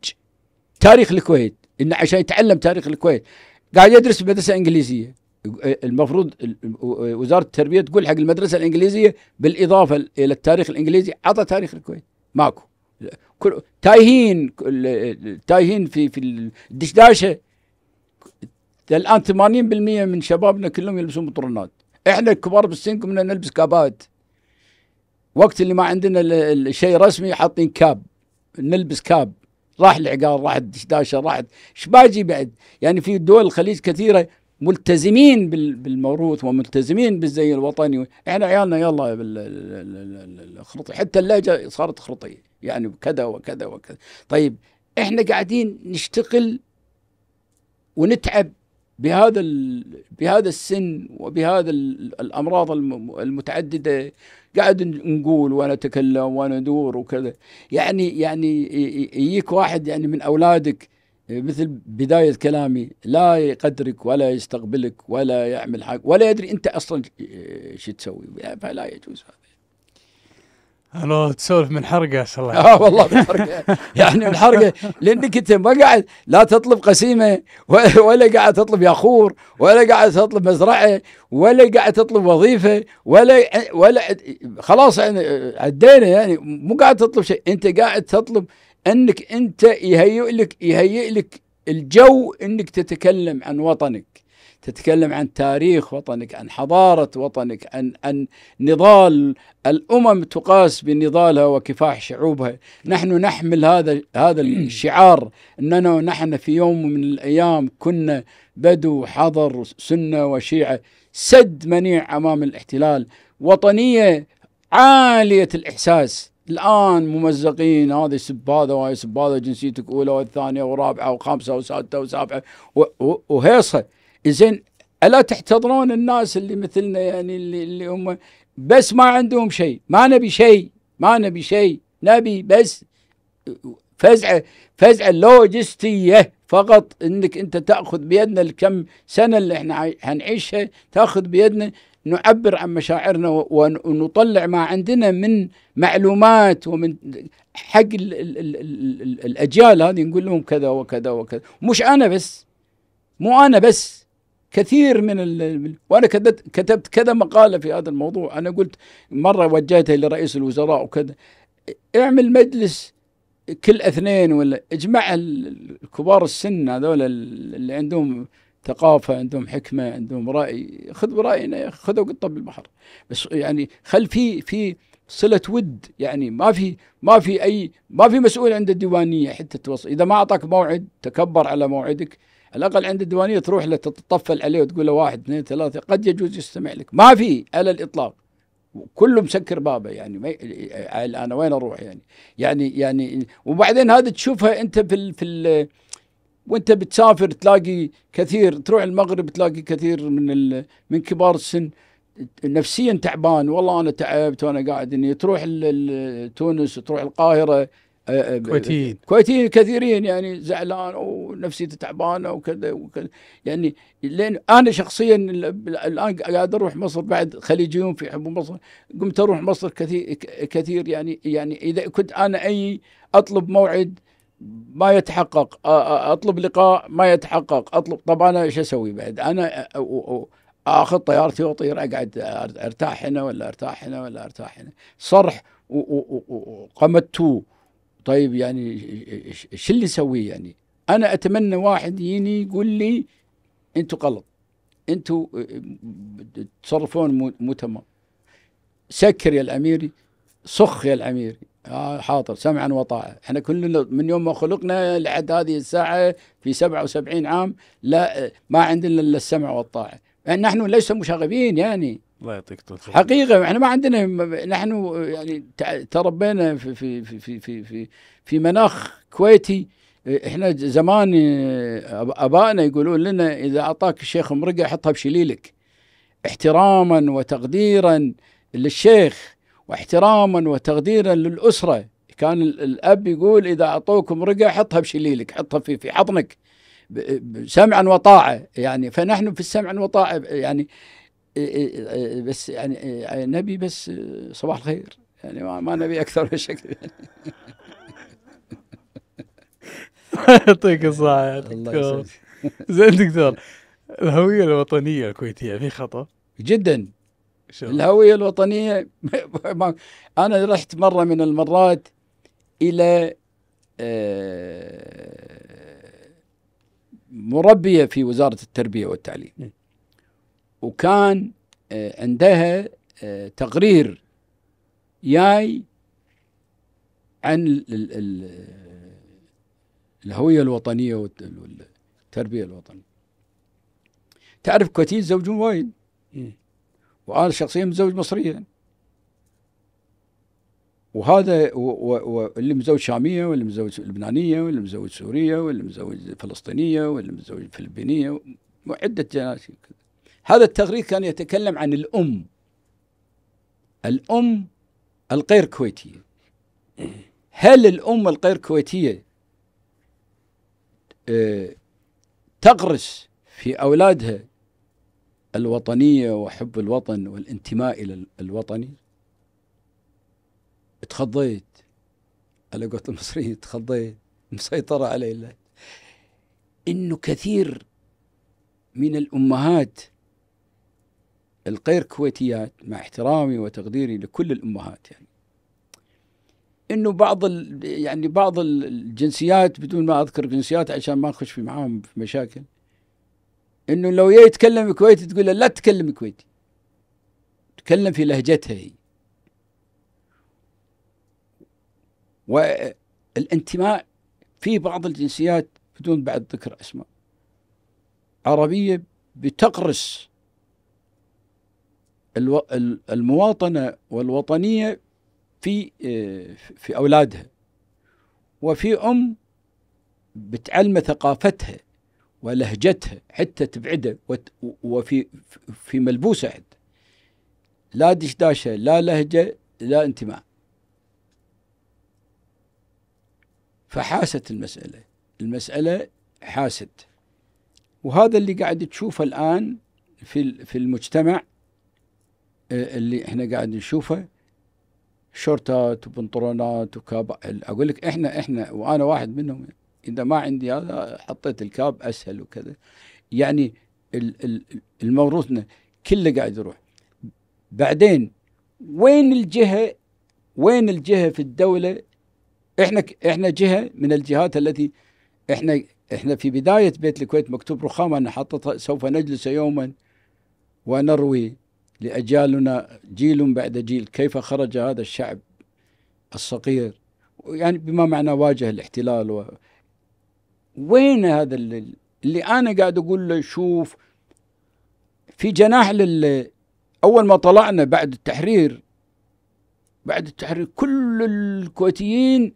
تاريخ الكويت انه عشان يتعلم تاريخ الكويت قاعد يدرس في مدرسه انجليزيه المفروض وزاره التربيه تقول حق المدرسه الانجليزيه بالاضافه الى التاريخ الانجليزي عطى تاريخ الكويت ماكو تايهين تايهين في في الدشداشه الان 80% من شبابنا كلهم يلبسون بطرونات احنا الكبار بالسن كنا نلبس كابات وقت اللي ما عندنا الشيء رسمي حاطين كاب نلبس كاب راح العقال راح الدشداشه راح ايش باجي بعد يعني في دول الخليج كثيره ملتزمين بالموروث وملتزمين بالزي الوطني احنا عيالنا يلا بالخرطي حتى اللهجه صارت خرطي يعني كذا وكذا وكذا طيب احنا قاعدين نشتغل ونتعب بهذا بهذا السن وبهذا الامراض المتعدده قاعد نقول وانا اتكلم وانا ادور وكذا يعني يعني يجيك واحد يعني من اولادك مثل بدايه كلامي لا يقدرك ولا يستقبلك ولا يعمل حق ولا يدري انت اصلا شو تسوي فلا يجوز هذا انا تسولف من حرقه الله اه والله من حرقه يعني من حرقه لانك انت ما قاعد لا تطلب قسيمه ولا قاعد تطلب ياخور ولا قاعد تطلب مزرعه ولا قاعد تطلب وظيفه ولا ولا خلاص يعني عدينا يعني مو قاعد تطلب شيء انت قاعد تطلب انك انت يهيئ لك يهيئ لك الجو انك تتكلم عن وطنك تتكلم عن تاريخ وطنك عن حضارة وطنك عن عن نضال الأمم تقاس بنضالها وكفاح شعوبها نحن نحمل هذا هذا الشعار أننا نحن في يوم من الأيام كنا بدو حضر سنة وشيعة سد منيع أمام الاحتلال وطنية عالية الإحساس الان ممزقين هذا يسب هذا وهذا يسب هذا جنسيتك اولى والثانيه ورابعه وخامسه وسادسه وسابعه وهيصه زين الا تحتضنون الناس اللي مثلنا يعني اللي, اللي هم بس ما عندهم شيء ما نبي شيء ما نبي شيء نبي بس فزعه فزعه لوجستيه فقط انك انت تاخذ بيدنا الكم سنه اللي احنا هنعيشها تاخذ بيدنا نعبر عن مشاعرنا ونطلع ما عندنا من معلومات ومن حق الـ الـ الـ الـ الاجيال هذه نقول لهم كذا وكذا وكذا مش انا بس مو انا بس كثير من ال... وانا كتبت كتبت كذا مقاله في هذا الموضوع انا قلت مره وجهتها لرئيس الوزراء وكذا اعمل مجلس كل اثنين ولا اجمع الكبار السن هذول اللي عندهم ثقافه عندهم حكمه عندهم راي خذوا راينا خذوا قطه بالبحر بس يعني خل في في صله ود يعني ما في ما في اي ما في مسؤول عند الديوانيه حتى توصل اذا ما اعطاك موعد تكبر على موعدك على الاقل عند الديوانيه تروح له تتطفل عليه وتقول له واحد اثنين ثلاثه قد يجوز يستمع لك ما في على الاطلاق كله مسكر بابه يعني ما آه، آه، انا وين اروح يعني يعني يعني وبعدين هذا تشوفها انت في ال في ال وانت بتسافر تلاقي كثير تروح المغرب تلاقي كثير من من كبار السن نفسيا تعبان والله انا تعبت وانا قاعد اني تروح تونس تروح القاهره كويتيين كويتيين كثيرين يعني زعلان ونفسيته تعبانه وكذا وكذا يعني لين انا شخصيا الان قاعد اروح مصر بعد خليجيون في حب مصر قمت اروح مصر كثير كثير يعني يعني اذا كنت انا اي اطلب موعد ما يتحقق اطلب لقاء ما يتحقق اطلب طب انا ايش اسوي بعد انا اخذ طيارتي واطير اقعد ارتاح هنا ولا ارتاح هنا ولا ارتاح هنا صرح وقمت طيب يعني شو اللي سويه يعني انا اتمنى واحد يجيني يقول لي انتوا غلط انتوا آه، تصرفون مو تمام سكر يا الاميري صخ يا الاميري آه حاضر سمعا وطاعة احنا كلنا من يوم ما خلقنا لحد هذه الساعة في 77 عام لا آه، ما عندنا الا السمع والطاعة نحن ليس مشاغبين يعني الله يعطيك العافيه حقيقه احنا ما عندنا نحن يعني تربينا في في في في في, في مناخ كويتي احنا زمان آه، ابائنا يقولون لنا اذا اعطاك الشيخ مرقه حطها بشليلك احتراما وتقديرا للشيخ واحتراما وتقديرا للاسره كان الاب يقول اذا اعطوك مرقه حطها بشليلك حطها في في حضنك سمعا وطاعه يعني فنحن في السمع والطاعه يعني إيه، إيه، إيه، بس يعني نبي بس صباح الخير يعني ما نبي اكثر من شكل يعطيك الصحة الله زين دكتور الهوية الوطنية الكويتية في خطا؟ جدا الهوية الوطنية أنا رحت مرة من المرات إلى مربية في وزارة التربية والتعليم وكان آه، عندها آه، تقرير ياي عن الهوية الوطنية والتربية الوطنية تعرف كويتيين يتزوجون وايد إيه. وأنا شخصيا متزوج مصريه وهذا واللي مزوج شاميه واللي مزوج لبنانيه واللي مزوج سوريه واللي مزوج فلسطينيه واللي مزوج فلبينيه وعده جناسي هذا التغريد كان يتكلم عن الأم الأم الغير كويتية هل الأم الغير كويتية آه، تغرس في أولادها الوطنية وحب الوطن والانتماء إلى الوطني تخضيت على قولة المصريين تخضيت مسيطرة علي الله إنه كثير من الأمهات الغير كويتيات مع احترامي وتقديري لكل الامهات يعني انه بعض ال يعني بعض الجنسيات بدون ما اذكر جنسيات عشان ما اخش في معاهم في مشاكل انه لو جاي يتكلم كويتي تقول له لا تتكلم كويتي تكلم في لهجتها هي والانتماء في بعض الجنسيات بدون بعد ذكر اسماء عربيه بتقرص المواطنه والوطنيه في آه، في اولادها وفي ام بتعلمه ثقافتها ولهجتها حتى تبعده وفي في ملبوسه حتى لا دشداشه لا لهجه لا انتماء فحاست المساله المساله حاست وهذا اللي قاعد تشوفه الان في في المجتمع اللي احنا قاعد نشوفه شورتات وبنطلونات وكاب اقول لك احنا احنا وانا واحد منهم اذا ما عندي هذا حطيت الكاب اسهل وكذا يعني الموروثنا كله قاعد يروح بعدين وين الجهه وين الجهه في الدوله احنا احنا جهه من الجهات التي احنا احنا في بدايه بيت الكويت مكتوب رخامه ان حطتها سوف نجلس يوما ونروي لأجيالنا جيل بعد جيل كيف خرج هذا الشعب الصغير يعني بما معنى واجه الاحتلال و... وين هذا اللي, اللي أنا قاعد أقول له شوف في جناح لل أول ما طلعنا بعد التحرير بعد التحرير كل الكويتيين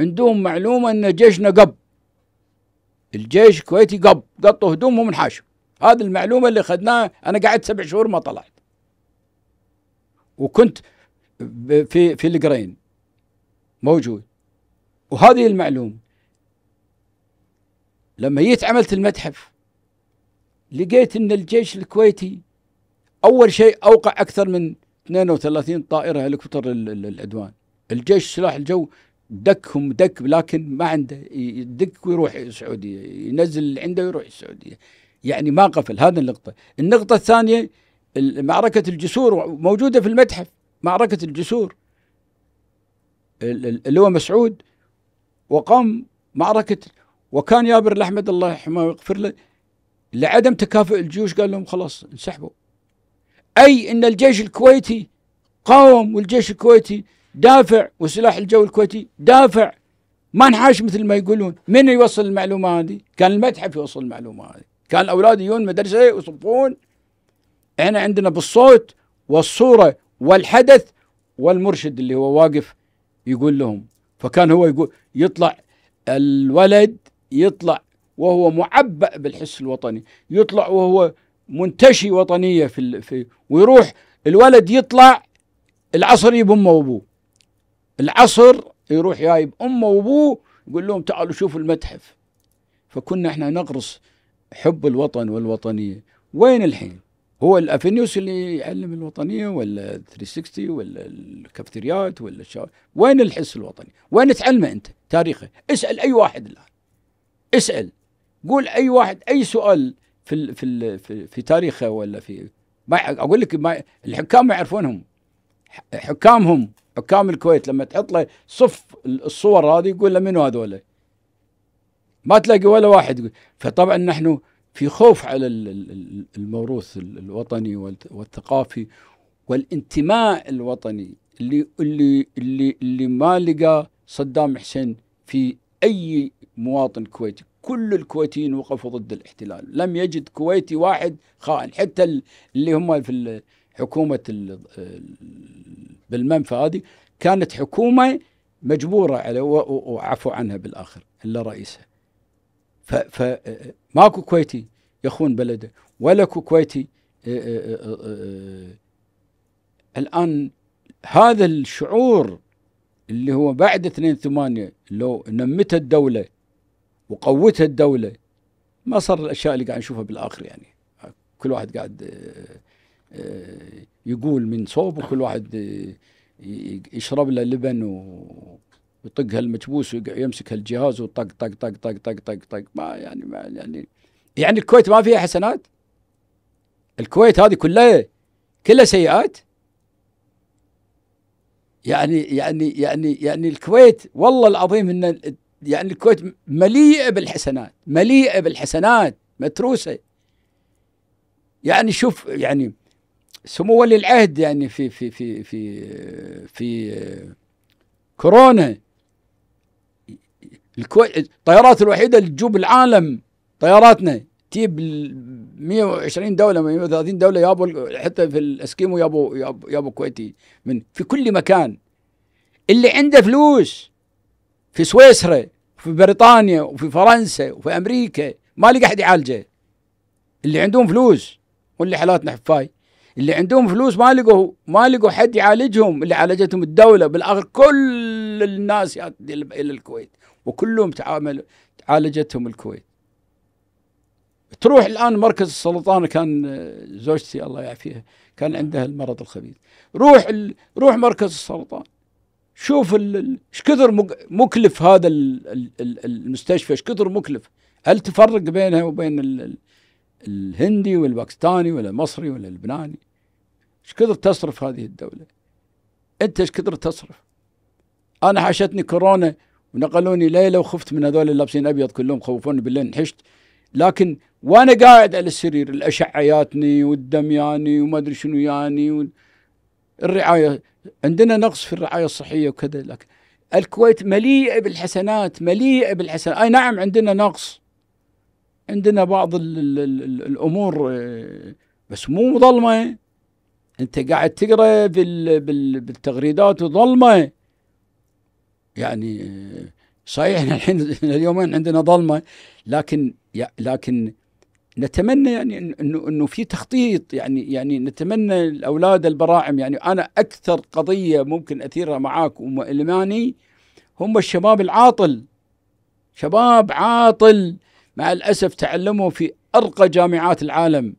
عندهم معلومة أن جيشنا قب الجيش الكويتي قب قطوا هدومهم انحاشوا هذه المعلومة اللي خدناها أنا قعدت سبع شهور ما طلعت وكنت في في القرين موجود وهذه المعلومه لما جيت عملت المتحف لقيت ان الجيش الكويتي اول شيء اوقع اكثر من 32 طائره هليكوبتر العدوان الجيش سلاح الجو دكهم دك لكن ما عنده يدك ويروح السعوديه ينزل اللي عنده ويروح السعوديه يعني ما قفل هذه النقطه النقطه الثانيه معركة الجسور موجودة في المتحف معركة الجسور اللي هو مسعود وقام معركة وكان يابر الأحمد الله يرحمه ويغفر له لعدم تكافؤ الجيوش قال لهم خلاص انسحبوا أي أن الجيش الكويتي قاوم والجيش الكويتي دافع وسلاح الجو الكويتي دافع ما انحاش مثل ما يقولون من يوصل المعلومة هذه كان المتحف يوصل المعلومة هذه كان الأولاد يجون مدرسة يصفون احنا عندنا بالصوت والصورة والحدث والمرشد اللي هو واقف يقول لهم فكان هو يقول يطلع الولد يطلع وهو معبأ بالحس الوطني يطلع وهو منتشي وطنية في, في ويروح الولد يطلع العصر يجيب امه وابوه العصر يروح جايب امه وابوه يقول لهم تعالوا شوفوا المتحف فكنا احنا نغرس حب الوطن والوطنيه وين الحين هو الافينيوس اللي يعلم الوطنيه ولا 360 ولا الكافتريات ولا الشو... وين الحس الوطني؟ وين تعلمه انت؟ تاريخه؟ اسال اي واحد الان. اسال قول اي واحد اي سؤال في ال في ال في, في تاريخه ولا في ما اقول لك ما الحكام ما يعرفونهم حكامهم حكام الكويت لما تحط له صف الصور هذه يقول له منو هذول؟ ما تلاقي ولا واحد فطبعا نحن في خوف على الموروث الوطني والثقافي والانتماء الوطني اللي اللي اللي اللي ما لقى صدام حسين في اي مواطن كويتي كل الكويتيين وقفوا ضد الاحتلال لم يجد كويتي واحد خائن حتى اللي هم في حكومة بالمنفى هذه كانت حكومة مجبورة على وعفوا عنها بالآخر إلا رئيسها فماكو كويتي يخون بلده ولكو كويتي الآن هذا الشعور اللي هو بعد 2 8 لو نمت الدولة وقوتها الدولة ما صار الأشياء اللي قاعد نشوفها بالآخر يعني كل واحد قاعد يقول من صوب وكل واحد يشرب له لبن و ويطق هالمكبوس ويمسك هالجهاز وطق طق طق طق طق طق طق ما يعني ما يعني يعني الكويت ما فيها حسنات الكويت هذه كلها كلها سيئات يعني يعني يعني يعني الكويت والله العظيم ان يعني الكويت مليئه بالحسنات مليئه بالحسنات متروسه يعني شوف يعني سمو ولي العهد يعني في في في في في كورونا الكويت الطيارات الوحيده اللي تجوب العالم طياراتنا تجيب 120 دوله 130 دوله يابو حتى في الاسكيمو يابو يابو, كويتي من في كل مكان اللي عنده فلوس في سويسرا وفي بريطانيا وفي فرنسا وفي امريكا ما لقى احد يعالجه اللي عندهم فلوس واللي حالاتنا حفاي اللي عندهم فلوس ما لقوا ما لقوا حد يعالجهم اللي عالجتهم الدوله بالاخر كل الناس الى الكويت وكلهم تعامل عالجتهم الكويت تروح الان مركز السرطان كان آه، زوجتي الله يعافيها كان عندها المرض الخبيث روح ال... روح مركز السرطان شوف ايش كثر مكلف هذا المستشفى ايش كثر مكلف هل تفرق بينها وبين الهندي والباكستاني ولا المصري ولا اللبناني ايش كثر تصرف هذه الدوله انت ايش كثر تصرف انا حاشتني كورونا ونقلوني ليله وخفت من هذول اللابسين لابسين ابيض كلهم خوفوني بالليل نحشت لكن وانا قاعد على السرير الاشعه ياتني والدم ياني وما ادري شنو ياني الرعايه عندنا نقص في الرعايه الصحيه وكذا لكن الكويت مليئه بالحسنات مليئه بالحسنات اي نعم عندنا نقص عندنا بعض الـ الـ الـ الامور آه، بس مو ظلمه انت قاعد تقرا بالتغريدات وظلمه يعني آه، صحيح الحين اليومين عندنا ظلمه لكن لكن نتمنى يعني انه انه في تخطيط يعني يعني نتمنى الاولاد البراعم يعني انا اكثر قضيه ممكن اثيرها معاك ومؤلماني هم الشباب العاطل شباب عاطل مع الاسف تعلموا في ارقى جامعات العالم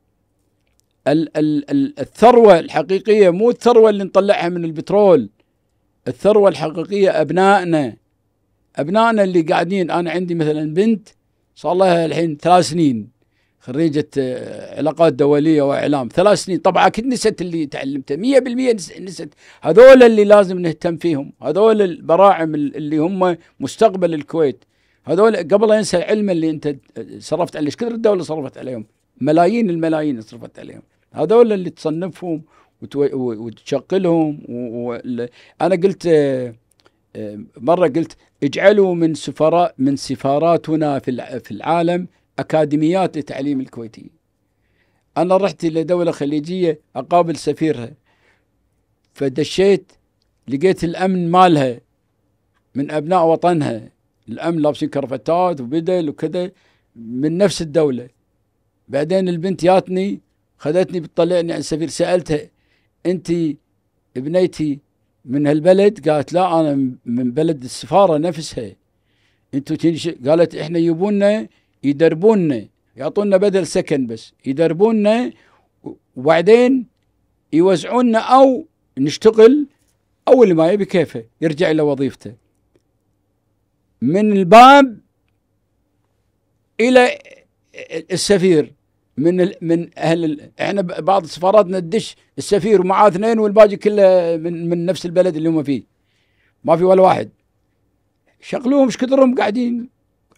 ال ال ال الثروه الحقيقيه مو الثروه اللي نطلعها من البترول الثروه الحقيقيه ابنائنا ابنائنا اللي قاعدين انا عندي مثلا بنت صار لها الحين ثلاث سنين خريجة آه، علاقات دولية وإعلام ثلاث سنين طبعا أكيد نسيت اللي تعلمته مية بالمية نسيت هذول اللي لازم نهتم فيهم هذول البراعم اللي هم مستقبل الكويت هذول قبل ينسى العلم اللي أنت آه، صرفت عليه كثر الدولة صرفت عليهم ملايين الملايين صرفت عليهم هذول اللي تصنفهم وتشغلهم و... و... أنا قلت آه، مرة قلت اجعلوا من سفراء من سفاراتنا في في العالم اكاديميات لتعليم الكويتي انا رحت الى دوله خليجيه اقابل سفيرها فدشيت لقيت الامن مالها من ابناء وطنها الامن لابسين كرفتات وبدل وكذا من نفس الدوله بعدين البنت ياتني خذتني بتطلعني على السفير سالتها انت بنيتي من هالبلد قالت لا انا من بلد السفاره نفسها انتم تنش... قالت احنا يبونا يدربونا يعطونا بدل سكن بس يدربونا وبعدين يوزعوننا او نشتغل او اللي ما يبي كيفه يرجع الى وظيفته من الباب الى السفير من من اهل احنا بعض سفاراتنا الدش السفير ومعاه اثنين والباقي كله من من نفس البلد اللي هم فيه ما في ولا واحد شغلوهم ايش كثرهم قاعدين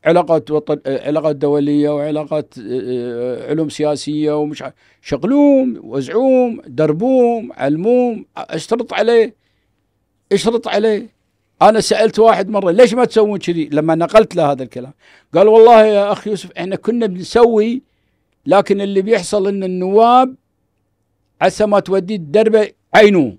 علاقات وطن... علاقات دوليه وعلاقات آه، آه، علوم سياسيه ومش شغلوهم وزعوهم دربوهم علموهم اشترط عليه اشترط عليه انا سالت واحد مره ليش ما تسوون كذي لما نقلت له هذا الكلام قال والله يا اخ يوسف احنا كنا بنسوي لكن اللي بيحصل ان النواب عسى ما توديه الدربه عينه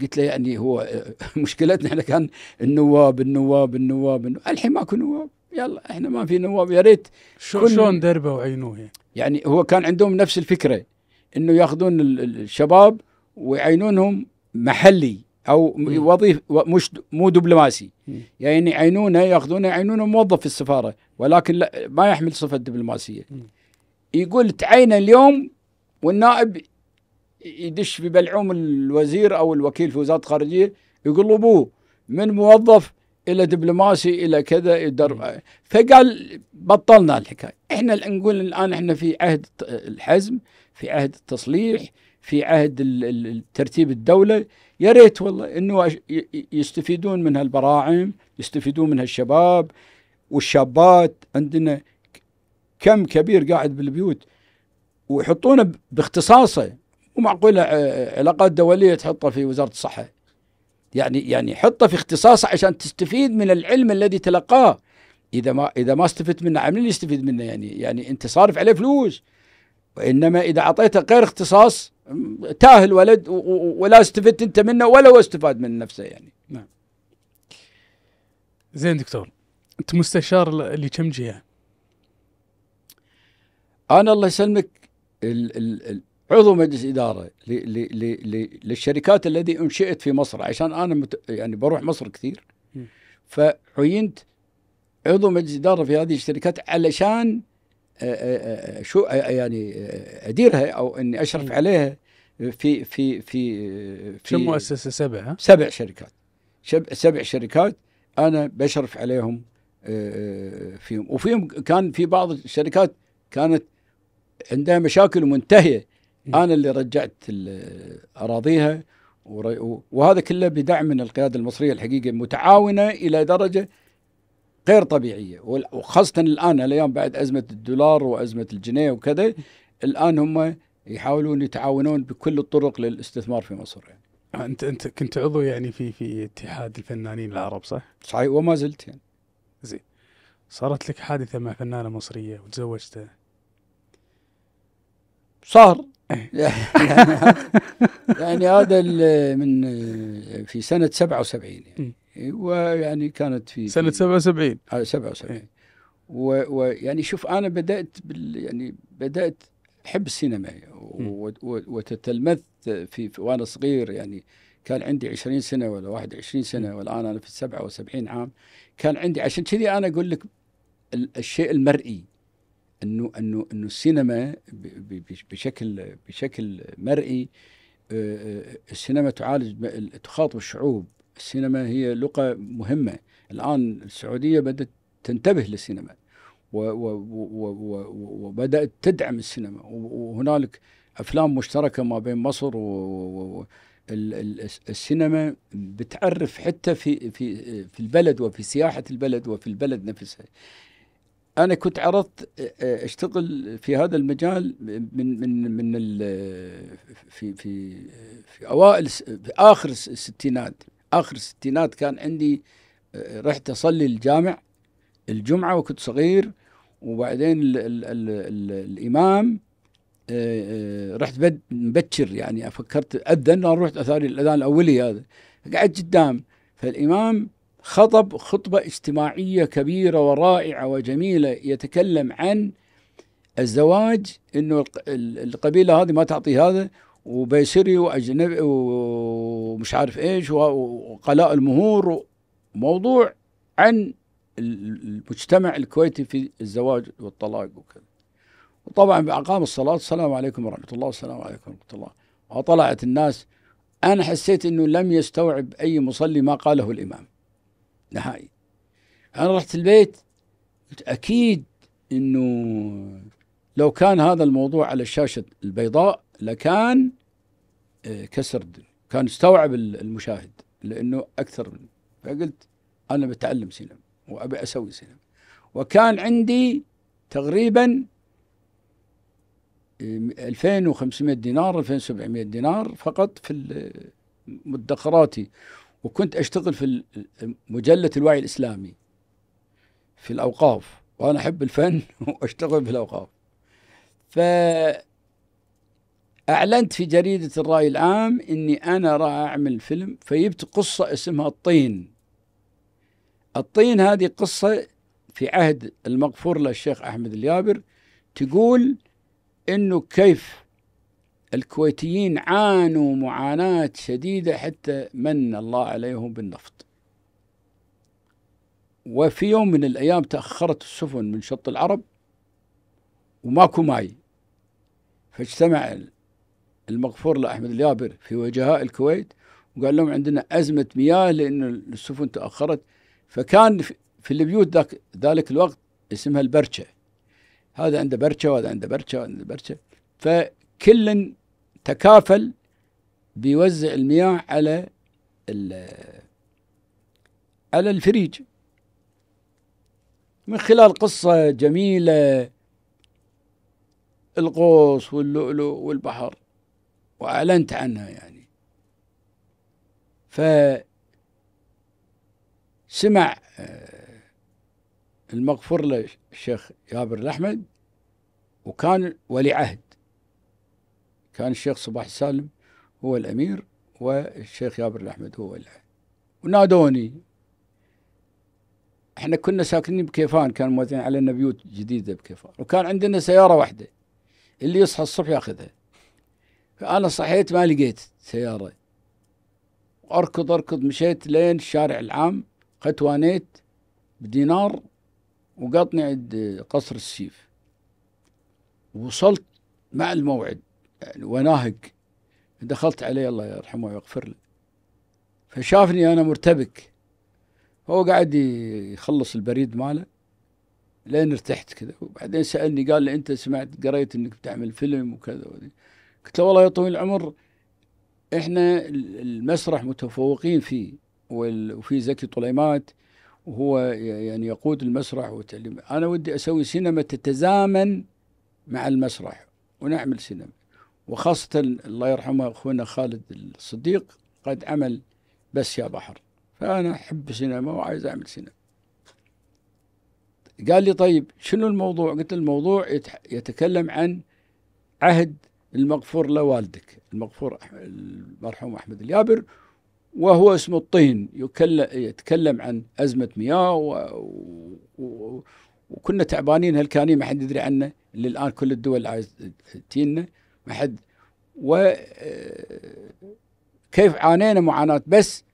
قلت له يعني هو مشكلتنا احنا كان النواب النواب النواب, النواب. الحين ماكو نواب يلا احنا ما في نواب يا ريت شلون دربه وعينوه يعني هو كان عندهم نفس الفكره انه ياخذون الشباب ويعينونهم محلي او وظيف مش مو دبلوماسي يعني يعينونه ياخذونه يعينونه موظف في السفاره ولكن لا ما يحمل صفه دبلوماسيه يقول تعينه اليوم والنائب يدش في بلعوم الوزير او الوكيل في وزاره الخارجيه يقول له ابوه من موظف الى دبلوماسي الى كذا يدر فقال بطلنا الحكايه احنا نقول الان احنا في عهد الحزم في عهد التصليح في عهد ترتيب الدوله يا ريت والله انه يستفيدون من هالبراعم يستفيدون من هالشباب والشابات عندنا كم كبير قاعد بالبيوت ويحطونه باختصاصه مو معقوله آه، آه، علاقات دوليه تحطه في وزاره الصحه يعني يعني حطه في اختصاصه عشان تستفيد من العلم الذي تلقاه اذا ما اذا ما استفدت منه عمل يستفيد منه يعني يعني انت صارف عليه فلوس وإنما إذا أعطيته غير اختصاص تاه الولد ولا استفدت أنت منه ولا هو استفاد من نفسه يعني نعم زين دكتور أنت مستشار لكم جهة؟ أنا الله يسلمك ال ال ال عضو مجلس إدارة للشركات الذي أنشئت في مصر عشان أنا مت يعني بروح مصر كثير فعينت عضو مجلس إدارة في هذه الشركات علشان شو يعني اديرها او اني اشرف عليها في في في في مؤسسه سبع ها؟ سبع شركات سبع شركات انا بشرف عليهم فيهم وفيهم كان في بعض الشركات كانت عندها مشاكل منتهيه انا اللي رجعت اراضيها وهذا كله بدعم من القياده المصريه الحقيقه متعاونه الى درجه غير طبيعيه وخاصه الان الايام بعد ازمه الدولار وازمه الجنيه وكذا الان هم يحاولون يتعاونون بكل الطرق للاستثمار في مصر يعني. انت انت كنت عضو يعني في في اتحاد الفنانين العرب صح؟ صحيح وما زلت يعني. زين. صارت لك حادثه مع فنانه مصريه وتزوجتها. صار إيه. يعني-, يعني هذا من في سنه 77 يعني. ويعني كانت في سنة 77 77 ويعني شوف انا بدات بال يعني بدات احب السينما وتتلمذت في, في وانا صغير يعني كان عندي 20 سنه ولا 21 سنه والان انا في 77 عام كان عندي عشان كذي انا اقول لك الشيء المرئي انه انه انه السينما بشكل بشكل مرئي آه، آه، السينما تعالج تخاطب الشعوب السينما هي لغة مهمة الآن السعودية بدأت تنتبه للسينما وبدأت تدعم السينما وهنالك أفلام مشتركة ما بين مصر و السينما بتعرف حتى في في في البلد وفي سياحه البلد وفي البلد نفسها. انا كنت عرضت اشتغل في هذا المجال من من من في في في اوائل في اخر الستينات اخر الستينات كان عندي آه، رحت اصلي الجامع الجمعه وكنت صغير وبعدين الـ الـ الـ الـ الامام آه، آه، رحت مبكر يعني فكرت اذن انا رحت اثاري الاذان الاولي هذا قعدت قدام فالامام خطب خطبه اجتماعيه كبيره ورائعه وجميله يتكلم عن الزواج انه القبيله هذه ما تعطي هذا وبيسري واجنبي ومش عارف ايش وقلاء المهور موضوع عن المجتمع الكويتي في الزواج والطلاق وكذا وطبعا بأقام الصلاة السلام عليكم ورحمة الله والسلام عليكم ورحمة الله وطلعت الناس أنا حسيت أنه لم يستوعب أي مصلي ما قاله الإمام نهائي أنا رحت البيت قلت أكيد أنه لو كان هذا الموضوع على الشاشة البيضاء لكان آه، كسر الدنيا كان استوعب المشاهد لانه اكثر مني فقلت انا بتعلم سينما وابي اسوي سينما وكان عندي تقريبا 2500 آه، دينار 2700 دينار فقط في مدخراتي وكنت اشتغل في مجله الوعي الاسلامي في الاوقاف وانا احب الفن واشتغل في الاوقاف ف أعلنت في جريدة الرأي العام إني أنا راح أعمل فيلم فجبت قصة اسمها الطين الطين هذه قصة في عهد المغفور للشيخ أحمد اليابر تقول إنه كيف الكويتيين عانوا معاناة شديدة حتى من الله عليهم بالنفط وفي يوم من الأيام تأخرت السفن من شط العرب وماكو ماي فاجتمع المغفور لأحمد اليابر في وجهاء الكويت وقال لهم عندنا أزمة مياه لأن السفن تأخرت فكان في البيوت ذاك ذلك الوقت اسمها البرشة هذا عنده برشة وهذا عنده برشة وهذا عنده برشة فكل تكافل بيوزع المياه على على الفريج من خلال قصة جميلة القوس واللؤلؤ والبحر وأعلنت عنها يعني فسمع آه، المغفور له الشيخ جابر الأحمد وكان ولي عهد كان الشيخ صباح السالم هو الأمير والشيخ جابر الأحمد هو ولي عهد ونادوني احنا كنا ساكنين بكيفان كان موزعين علينا بيوت جديده بكيفان وكان عندنا سياره واحده اللي يصحى الصبح ياخذها فأنا صحيت ما لقيت سيارة أركض أركض مشيت لين الشارع العام ختوانيت بدينار وقطني عند قصر السيف وصلت مع الموعد يعني وناهق دخلت عليه الله يرحمه ويغفر له فشافني انا مرتبك هو قاعد يخلص البريد ماله لين ارتحت كذا وبعدين سالني قال لي انت سمعت قريت انك بتعمل فيلم وكذا وذي. قلت له والله يا طويل العمر احنا المسرح متفوقين فيه وفي زكي طليمات وهو يعني يقود المسرح وتعليم انا ودي اسوي سينما تتزامن مع المسرح ونعمل سينما وخاصة الله يرحمه أخونا خالد الصديق قد عمل بس يا بحر فأنا أحب سينما وعايز أعمل سينما قال لي طيب شنو الموضوع قلت الموضوع يتكلم عن عهد المغفور لوالدك المغفور المرحوم أحمد اليابر وهو اسمه الطين يتكلم عن أزمة مياه و... و... وكنا تعبانين هالكاني ما حد يدري عنه اللي الآن كل الدول عايز تينا ما حد وكيف عانينا معاناة بس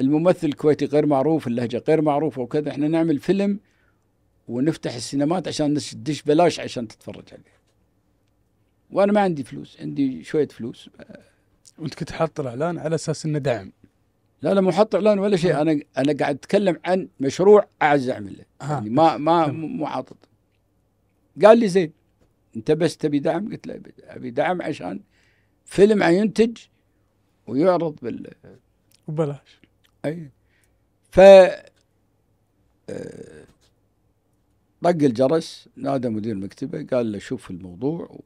الممثل الكويتي غير معروف اللهجة غير معروفة وكذا احنا نعمل فيلم ونفتح السينمات عشان تدش بلاش عشان تتفرج عليه وانا ما عندي فلوس عندي شويه فلوس وانت كنت حاط الاعلان على اساس انه دعم لا لا مو حاط اعلان ولا شيء آه. انا انا قاعد اتكلم عن مشروع اعز اعمله آه. يعني ما ما مو حاطط قال لي زين انت بس تبي دعم قلت له ابي دعم عشان فيلم ينتج ويعرض بال وبلاش اي ف آه، طق الجرس نادى مدير مكتبه قال له شوف الموضوع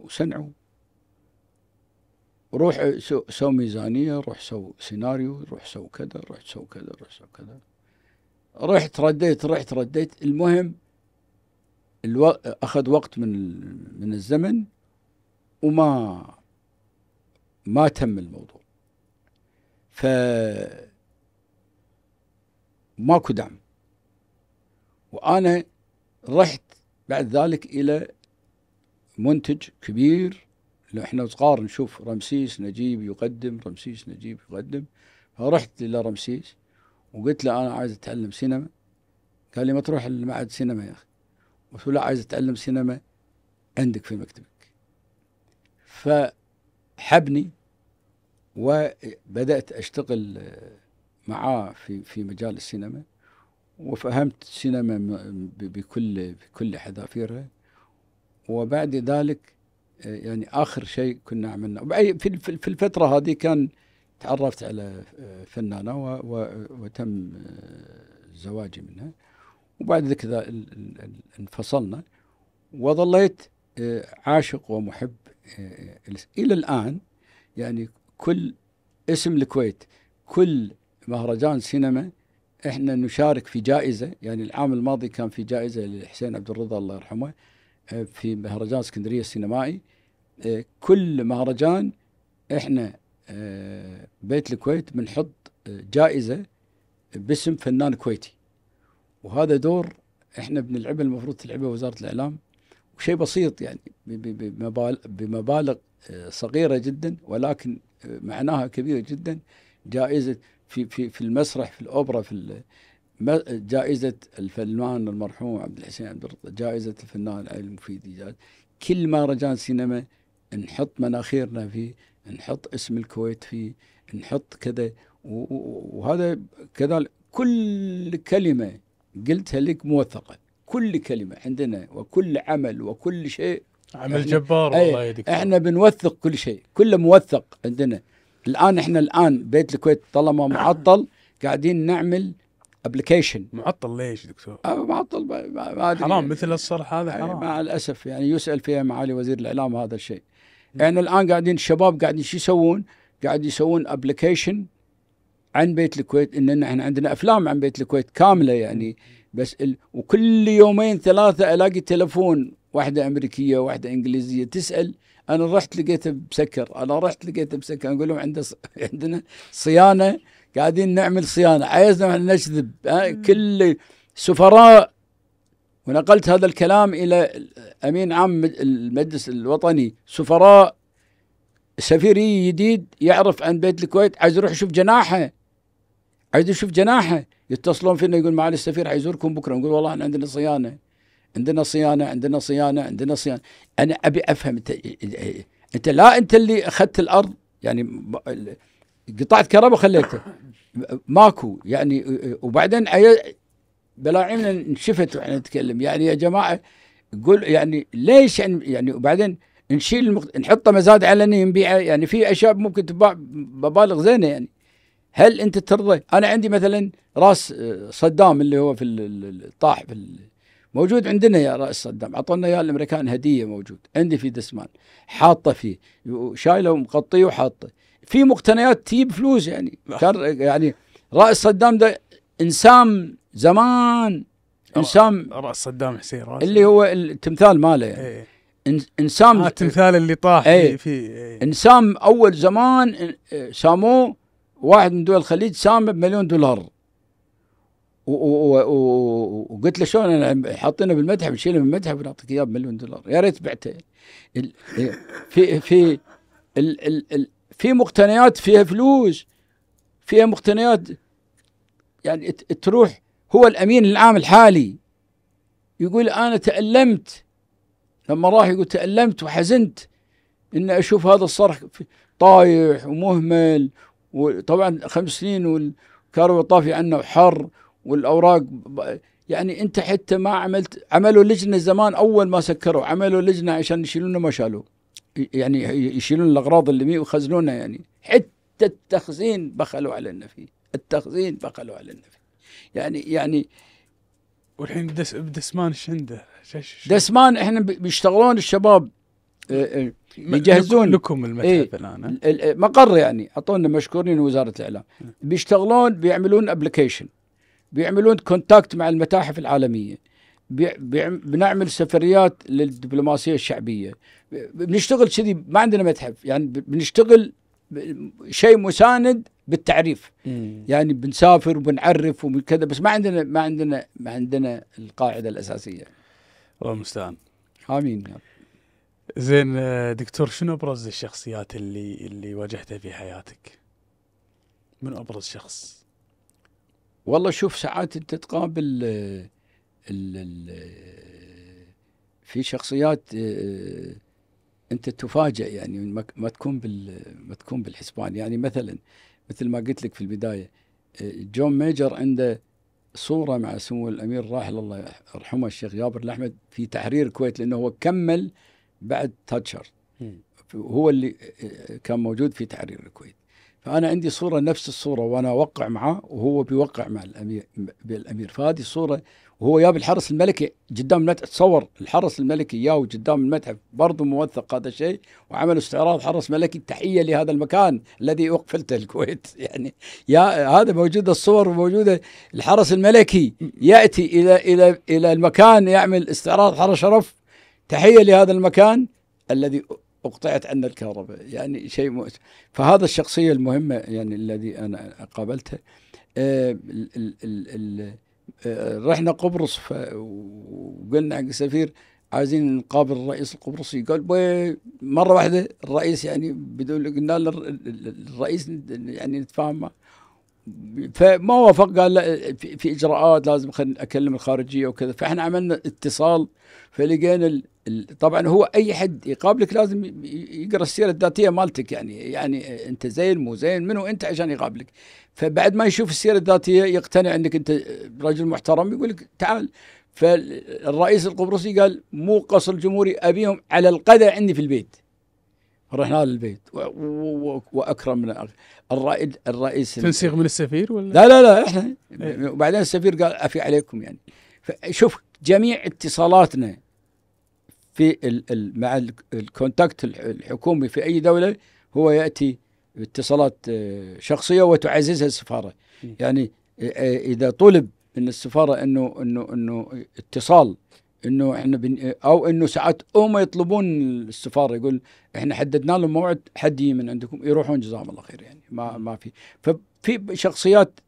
وسنعوا روح سو, ميزانيه روح سو سيناريو روح سو كذا روح سو كذا روح سو كذا رحت رديت رحت رديت المهم الو... اخذ وقت من من الزمن وما ما تم الموضوع ف ماكو دعم وأنا رحت بعد ذلك إلى منتج كبير لو احنا صغار نشوف رمسيس نجيب يقدم رمسيس نجيب يقدم فرحت الى رمسيس وقلت له انا عايز اتعلم سينما قال لي ما تروح المعهد سينما يا اخي قلت له عايز اتعلم سينما عندك في مكتبك فحبني وبدات اشتغل معاه في في مجال السينما وفهمت السينما بكل بكل حذافيرها وبعد ذلك آه، يعني اخر شيء كنا عملناه في الفتره هذه كان تعرفت على آه، فنانه وتم آه، زواجي منها وبعد كذا انفصلنا وظليت عاشق ومحب الى الان يعني كل اسم الكويت كل مهرجان سينما احنا نشارك في جائزه يعني العام الماضي كان في جائزه لحسين عبد الرضا الله يرحمه آه، في مهرجان اسكندريه السينمائي آه، كل مهرجان احنا آه، بيت الكويت بنحط جائزه باسم فنان كويتي وهذا دور احنا بنلعبه المفروض تلعبه وزاره الاعلام وشيء بسيط يعني بمبالغ صغيره جدا ولكن معناها كبيره جدا جائزه في في في المسرح في الاوبرا في جائزه الفنان المرحوم عبد الحسين عبد الرضا جائزه الفنان علي المفيد كل مهرجان سينما نحط مناخيرنا فيه نحط اسم الكويت فيه نحط كذا وهذا كذلك كل كلمه قلتها لك موثقه كل كلمه عندنا وكل عمل وكل شيء عمل جبار إيه، والله يا دكتور احنا بنوثق كل شيء كله موثق عندنا الان احنا الان بيت الكويت طالما معطل قاعدين نعمل ابلكيشن معطل ليش دكتور؟ آه، معطل ما ادري حرام مثل الصرح هذا حرام مع الاسف يعني يسال فيها معالي وزير الاعلام هذا الشيء. احنا يعني الان قاعدين الشباب قاعدين شو يسوون؟ قاعد يسوون ابلكيشن عن بيت الكويت ان احنا عندنا افلام عن بيت الكويت كامله يعني بس ال... وكل يومين ثلاثه الاقي تلفون واحده امريكيه واحده انجليزيه تسال انا رحت لقيته مسكر انا رحت لقيته مسكر اقول لهم عنده عندنا صيانه قاعدين نعمل صيانه عايزنا نكذب كل سفراء ونقلت هذا الكلام الى امين عام المجلس الوطني سفراء سفيري جديد يعرف عن بيت الكويت عايز يروح يشوف جناحه عايز يشوف جناحه يتصلون فينا يقول معالي السفير حيزوركم بكره نقول والله احنا عندنا صيانه عندنا صيانه عندنا صيانه عندنا صيانه انا ابي افهم انت انت لا انت اللي اخذت الارض يعني قطعت كهرباء وخليته ماكو يعني وبعدين بلاعيمنا انشفت واحنا نتكلم يعني يا جماعه قول يعني ليش يعني وبعدين نشيل المخ... نحطه مزاد علني نبيعه يعني في اشياء ممكن تباع مبالغ زينه يعني هل انت ترضى؟ انا عندي مثلا راس آه، صدام اللي هو في الطاح في موجود عندنا يا رئيس صدام اعطونا اياه الامريكان هديه موجود عندي في دسمان حاطه فيه شايله ومغطيه وحاطه في مقتنيات تجيب فلوس يعني يعني رئيس صدام ده انسان زمان انسان رأس صدام حسين رأس اللي هو التمثال ماله يعني ايه. انسان آه التمثال اللي طاح ايه. في ايه. انسان اول زمان إيه، ساموه واحد من دول الخليج سامه بمليون دولار وقلت له شلون انا حاطينه بالمتحف نشيله من المتحف ونعطيك اياه بمليون دولار يا ريت بعته إيه، في في ال ال ال في مقتنيات فيها فلوس فيها مقتنيات يعني تروح هو الامين العام الحالي يقول انا تالمت لما راح يقول تالمت وحزنت ان اشوف هذا الصرح طايح ومهمل وطبعا خمس سنين والكهرباء طافيه عنه وحر والاوراق يعني انت حتى ما عملت عملوا لجنه زمان اول ما سكروا عملوا لجنه عشان يشيلون ما شالوه يعني يشيلون الاغراض اللي مي ويخزنونها يعني حتى التخزين بخلوا علينا فيه التخزين بخلوا علينا فيه يعني يعني والحين دس دسمان ايش عنده؟ دسمان احنا بيشتغلون الشباب آه، آه، يجهزون لكم المتحف إيه الان مقر يعني اعطونا مشكورين وزاره الاعلام بيشتغلون بيعملون ابلكيشن بيعملون كونتاكت مع المتاحف العالميه بنعمل سفريات للدبلوماسيه الشعبيه بنشتغل كذي ما عندنا متحف يعني بنشتغل شيء مساند بالتعريف مم. يعني بنسافر وبنعرف وكذا بس ما عندنا ما عندنا ما عندنا القاعده الاساسيه الله المستعان امين زين آه، دكتور شنو ابرز الشخصيات اللي اللي واجهتها في حياتك؟ من ابرز شخص؟ والله شوف ساعات انت تقابل آه، ال ال في شخصيات آه، انت تفاجئ يعني ما تكون بال ما تكون بالحسبان يعني مثلا مثل ما قلت لك في البدايه آه، جون ميجر عنده صوره مع سمو الامير الراحل الله يرحمه الشيخ جابر الاحمد في تحرير الكويت لانه هو كمل بعد تاتشر هو اللي كان موجود في تحرير الكويت فأنا عندي صورة نفس الصورة وأنا أوقع معه وهو بيوقع مع الأمير بالأمير فهذه الصورة وهو ياب الحرس الملكي قدام المتحف تصور الحرس الملكي ياو قدام المتحف برضه موثق هذا الشيء وعمل استعراض حرس ملكي تحية لهذا المكان الذي أقفلته الكويت يعني يا هذا موجودة الصور وموجودة الحرس الملكي يأتي إلى إلى إلى المكان يعمل استعراض حرس شرف تحية لهذا المكان الذي اقطعت عنا الكهرباء يعني شيء مؤسف فهذا الشخصيه المهمه يعني الذي انا قابلته آه، آه، رحنا قبرص وقلنا حق السفير عايزين نقابل الرئيس القبرصي قال مره واحده الرئيس يعني بدون قلنا الرئيس يعني نتفاهم معه فما وافق قال لا في, اجراءات لازم اكلم الخارجيه وكذا فاحنا عملنا اتصال فلقينا طبعا هو اي حد يقابلك لازم يقرا السيره الذاتيه مالتك يعني يعني انت زين مو زين منو انت عشان يقابلك فبعد ما يشوف السيره الذاتيه يقتنع انك انت رجل محترم يقول لك تعال فالرئيس القبرصي قال مو قصر الجمهوري ابيهم على القدر عندي في البيت رحنا للبيت واكرمنا الرائد الرئيس تنسيق من السفير ولا لا لا لا احنا وبعدين إيه. السفير قال افي عليكم يعني شوف جميع اتصالاتنا في الـ الـ مع الكونتاكت الحكومي في اي دوله هو ياتي باتصالات آه، شخصيه وتعززها السفاره يعني آه، آه، اذا طلب من السفاره انه انه انه اتصال انه احنا بن او انه ساعات هم يطلبون السفاره يقول احنا حددنا لهم موعد حد من عندكم يروحون جزاهم الله خير يعني ما ما في ففي شخصيات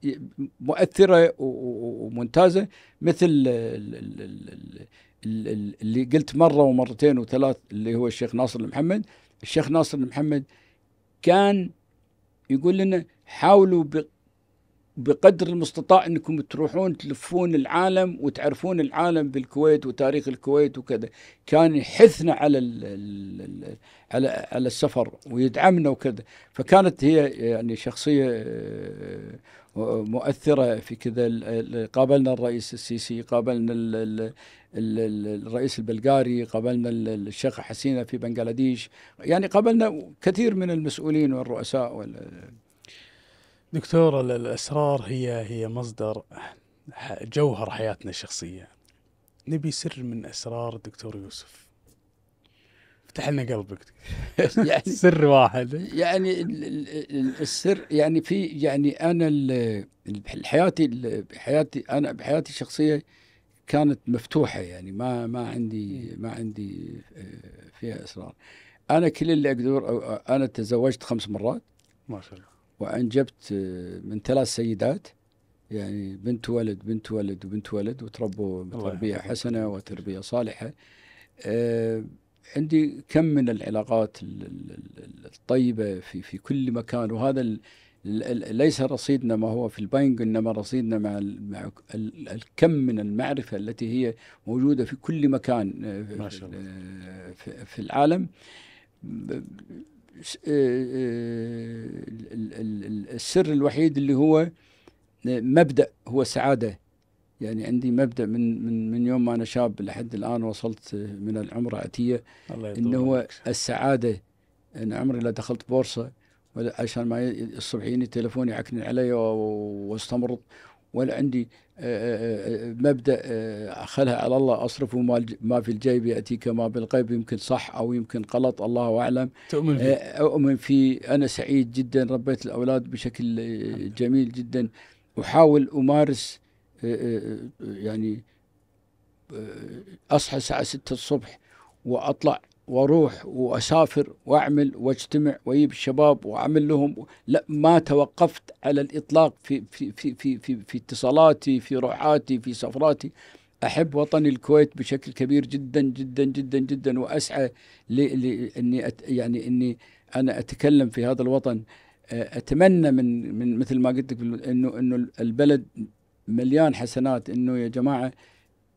مؤثره وممتازه مثل اللي قلت مره ومرتين وثلاث اللي هو الشيخ ناصر المحمد الشيخ ناصر المحمد كان يقول لنا حاولوا بقدر المستطاع انكم تروحون تلفون العالم وتعرفون العالم بالكويت وتاريخ الكويت وكذا كان يحثنا على على على السفر ويدعمنا وكذا فكانت هي يعني شخصيه آه، مؤثرة في كذا قابلنا الرئيس السيسي قابلنا الرئيس البلغاري قابلنا الشيخ حسينة في بنغلاديش يعني قابلنا كثير من المسؤولين والرؤساء وال دكتور الأسرار هي هي مصدر جوهر حياتنا الشخصية نبي سر من أسرار الدكتور يوسف افتح لنا قلبك يعني سر واحد يعني السر يعني في يعني انا حياتي حياتي انا بحياتي الشخصيه كانت مفتوحه يعني ما ما عندي إيه. ما عندي آه، فيها اسرار انا كل اللي اقدر انا تزوجت خمس مرات ما شاء الله وانجبت آه، من ثلاث سيدات يعني بنت ولد بنت ولد وبنت ولد وتربوا تربيه حسنه وتربيه صالحه أه عندي كم من العلاقات الطيبة في في كل مكان وهذا ليس رصيدنا ما هو في البنك انما رصيدنا مع الكم من المعرفه التي هي موجوده في كل مكان آه، ما شاء الله. آه، في العالم آه، السر الوحيد اللي هو مبدا هو السعاده يعني عندي مبدا من من من يوم ما انا شاب لحد الان وصلت من العمر اتيه الله انه هو السعاده ان عمري لا دخلت بورصه ولا عشان ما الصبح يجيني تليفون يعكن علي واستمرض ولا عندي مبدا اخلها على الله اصرف ما في الجيب ياتيك ما بالغيب يمكن صح او يمكن غلط الله اعلم تؤمن فيه اؤمن فيه انا سعيد جدا ربيت الاولاد بشكل جميل جدا احاول امارس آه، آه، آه، يعني اصحى الساعه 6 الصبح واطلع واروح واسافر واعمل واجتمع واجيب الشباب واعمل لهم لا ما توقفت على الاطلاق في في في في في, اتصالاتي في روحاتي في سفراتي احب وطني الكويت بشكل كبير جدا جدا جدا جدا واسعى لاني يعني اني انا اتكلم في هذا الوطن اتمنى من من مثل ما قلت لك انه انه البلد مليان حسنات انه يا جماعه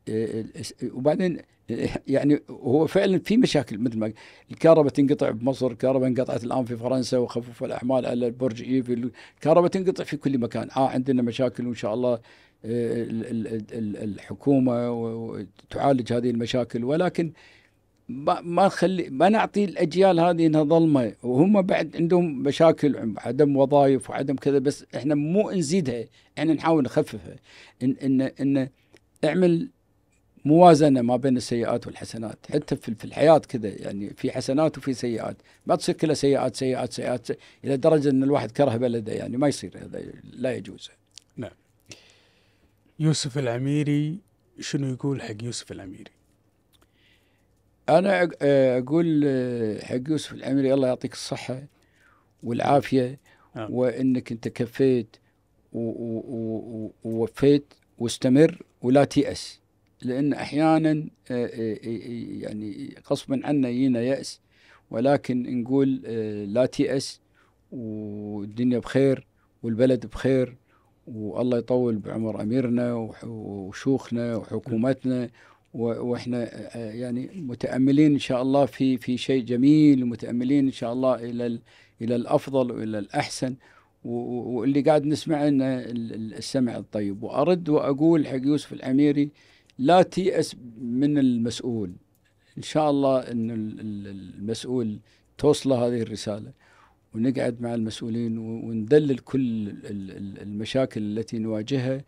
آه، وبعدين آه، يعني هو فعلا في مشاكل مثل ما الكهرباء تنقطع بمصر، الكهرباء انقطعت الان في فرنسا وخفف الاعمال على البرج ايفل، الكهرباء تنقطع في كل مكان، اه عندنا مشاكل وان شاء الله آه، الحكومه تعالج هذه المشاكل ولكن ما نخلي ما نعطي الاجيال هذه انها ظلمه وهم بعد عندهم مشاكل عدم وظائف وعدم كذا بس احنا مو نزيدها احنا نحاول نخففها ان ان ان اعمل موازنه ما بين السيئات والحسنات حتى في الحياه كذا يعني في حسنات وفي سيئات ما تصير كلها سيئات سيئات سيئات الى درجه ان الواحد كره بلده يعني ما يصير هذا لا يجوز نعم يوسف العميري شنو يقول حق يوسف العميري انا آه، اقول آه، حق يوسف العمري الله يعطيك الصحه والعافيه آه. وانك انت كفيت ووفيت واستمر ولا تيأس لان احيانا يعني غصبا عنا يينا يأس ولكن نقول لا تيأس والدنيا بخير والبلد بخير والله يطول بعمر اميرنا وشيوخنا وحكومتنا واحنا آه، آه، يعني متاملين ان شاء الله في في شيء جميل ومتاملين ان شاء الله الى الى الافضل والى الاحسن واللي قاعد نسمع انه السمع الطيب وارد واقول حق يوسف الاميري لا تيأس من المسؤول ان شاء الله ان المسؤول توصله هذه الرساله ونقعد مع المسؤولين وندلل كل المشاكل التي نواجهها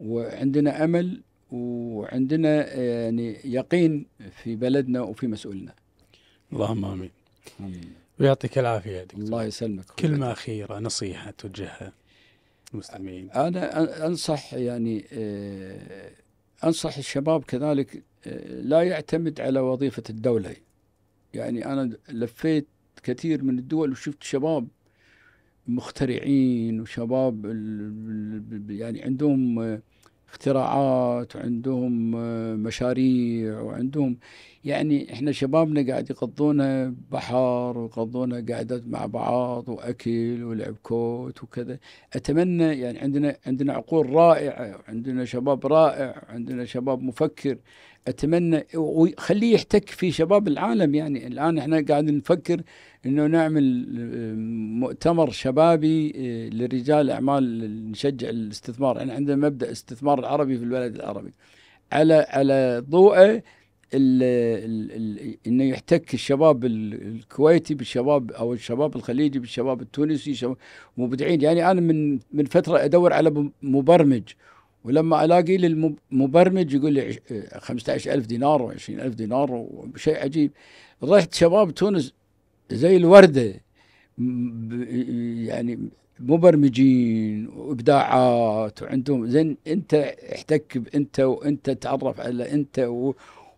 وعندنا امل وعندنا يعني يقين في بلدنا وفي مسؤولنا اللهم امين امين ويعطيك العافيه دكتور الله يسلمك كلمه اخيره نصيحه توجهها للمسلمين انا انصح يعني آه، انصح الشباب كذلك آه، لا يعتمد على وظيفه الدوله يعني انا لفيت كثير من الدول وشفت شباب مخترعين وشباب يعني عندهم آه، اختراعات وعندهم آه، مشاريع وعندهم يعني احنا شبابنا قاعد يقضونها بحر ويقضونها قعدات مع بعض واكل ولعب كوت وكذا اتمنى يعني عندنا عندنا عقول رائعه عندنا شباب رائع عندنا شباب مفكر اتمنى وخليه يحتك في شباب العالم يعني الان احنا قاعد نفكر انه نعمل آه، مؤتمر شبابي آه، لرجال اعمال نشجع الاستثمار احنا عندنا مبدا استثمار العربي في البلد العربي على على ضوءه انه يحتك الشباب الكويتي بالشباب او الشباب الخليجي بالشباب التونسي مبدعين يعني انا من من فتره ادور على مبرمج ولما الاقي للمبرمج يقول لي 15000 آه، دينار و20000 دينار وشيء عجيب رحت شباب تونس زي الورده يعني مبرمجين وابداعات وعندهم زين انت احتك بانت وانت تعرف على انت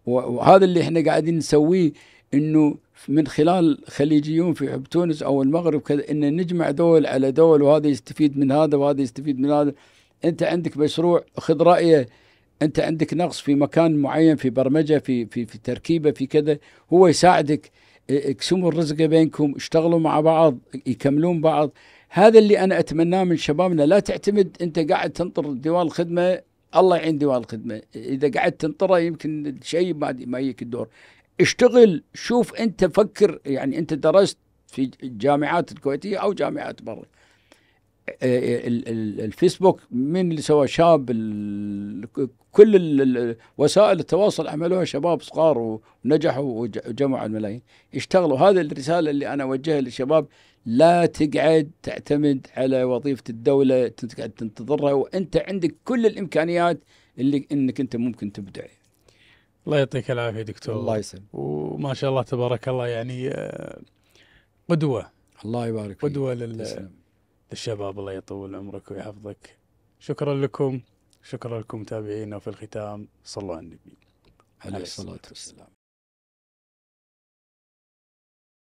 وهذا اللي احنا قاعدين نسويه انه من خلال خليجيون في حب تونس او المغرب كذا ان نجمع دول على دول وهذا يستفيد من هذا وهذا يستفيد من هذا انت عندك مشروع خذ رايه انت عندك نقص في مكان معين في برمجه في في في تركيبه في كذا هو يساعدك اقسموا الرزق بينكم اشتغلوا مع بعض يكملون بعض هذا اللي انا اتمناه من شبابنا لا تعتمد انت قاعد تنطر ديوان الخدمه الله يعين ديوان الخدمه اذا قعدت تنطره يمكن شيء ما ما يجيك الدور اشتغل شوف انت فكر يعني انت درست في الجامعات الكويتيه او جامعات برا آه، آه، الفيسبوك من اللي سوى شاب كل وسائل التواصل عملوها شباب صغار ونجحوا وجمعوا الملايين اشتغلوا هذه الرسالة اللي أنا أوجهها للشباب لا تقعد تعتمد على وظيفة الدولة تقعد تنتظرها وأنت عندك كل الإمكانيات اللي أنك أنت ممكن تبدع الله يعطيك العافية دكتور الله يسلمك وما شاء الله تبارك الله يعني آه، قدوة الله يبارك فيك قدوة لل... الشباب الله يطول عمرك ويحفظك شكرا لكم شكرا لكم متابعينا وفي الختام صلوا على النبي عليه الصلاة والسلام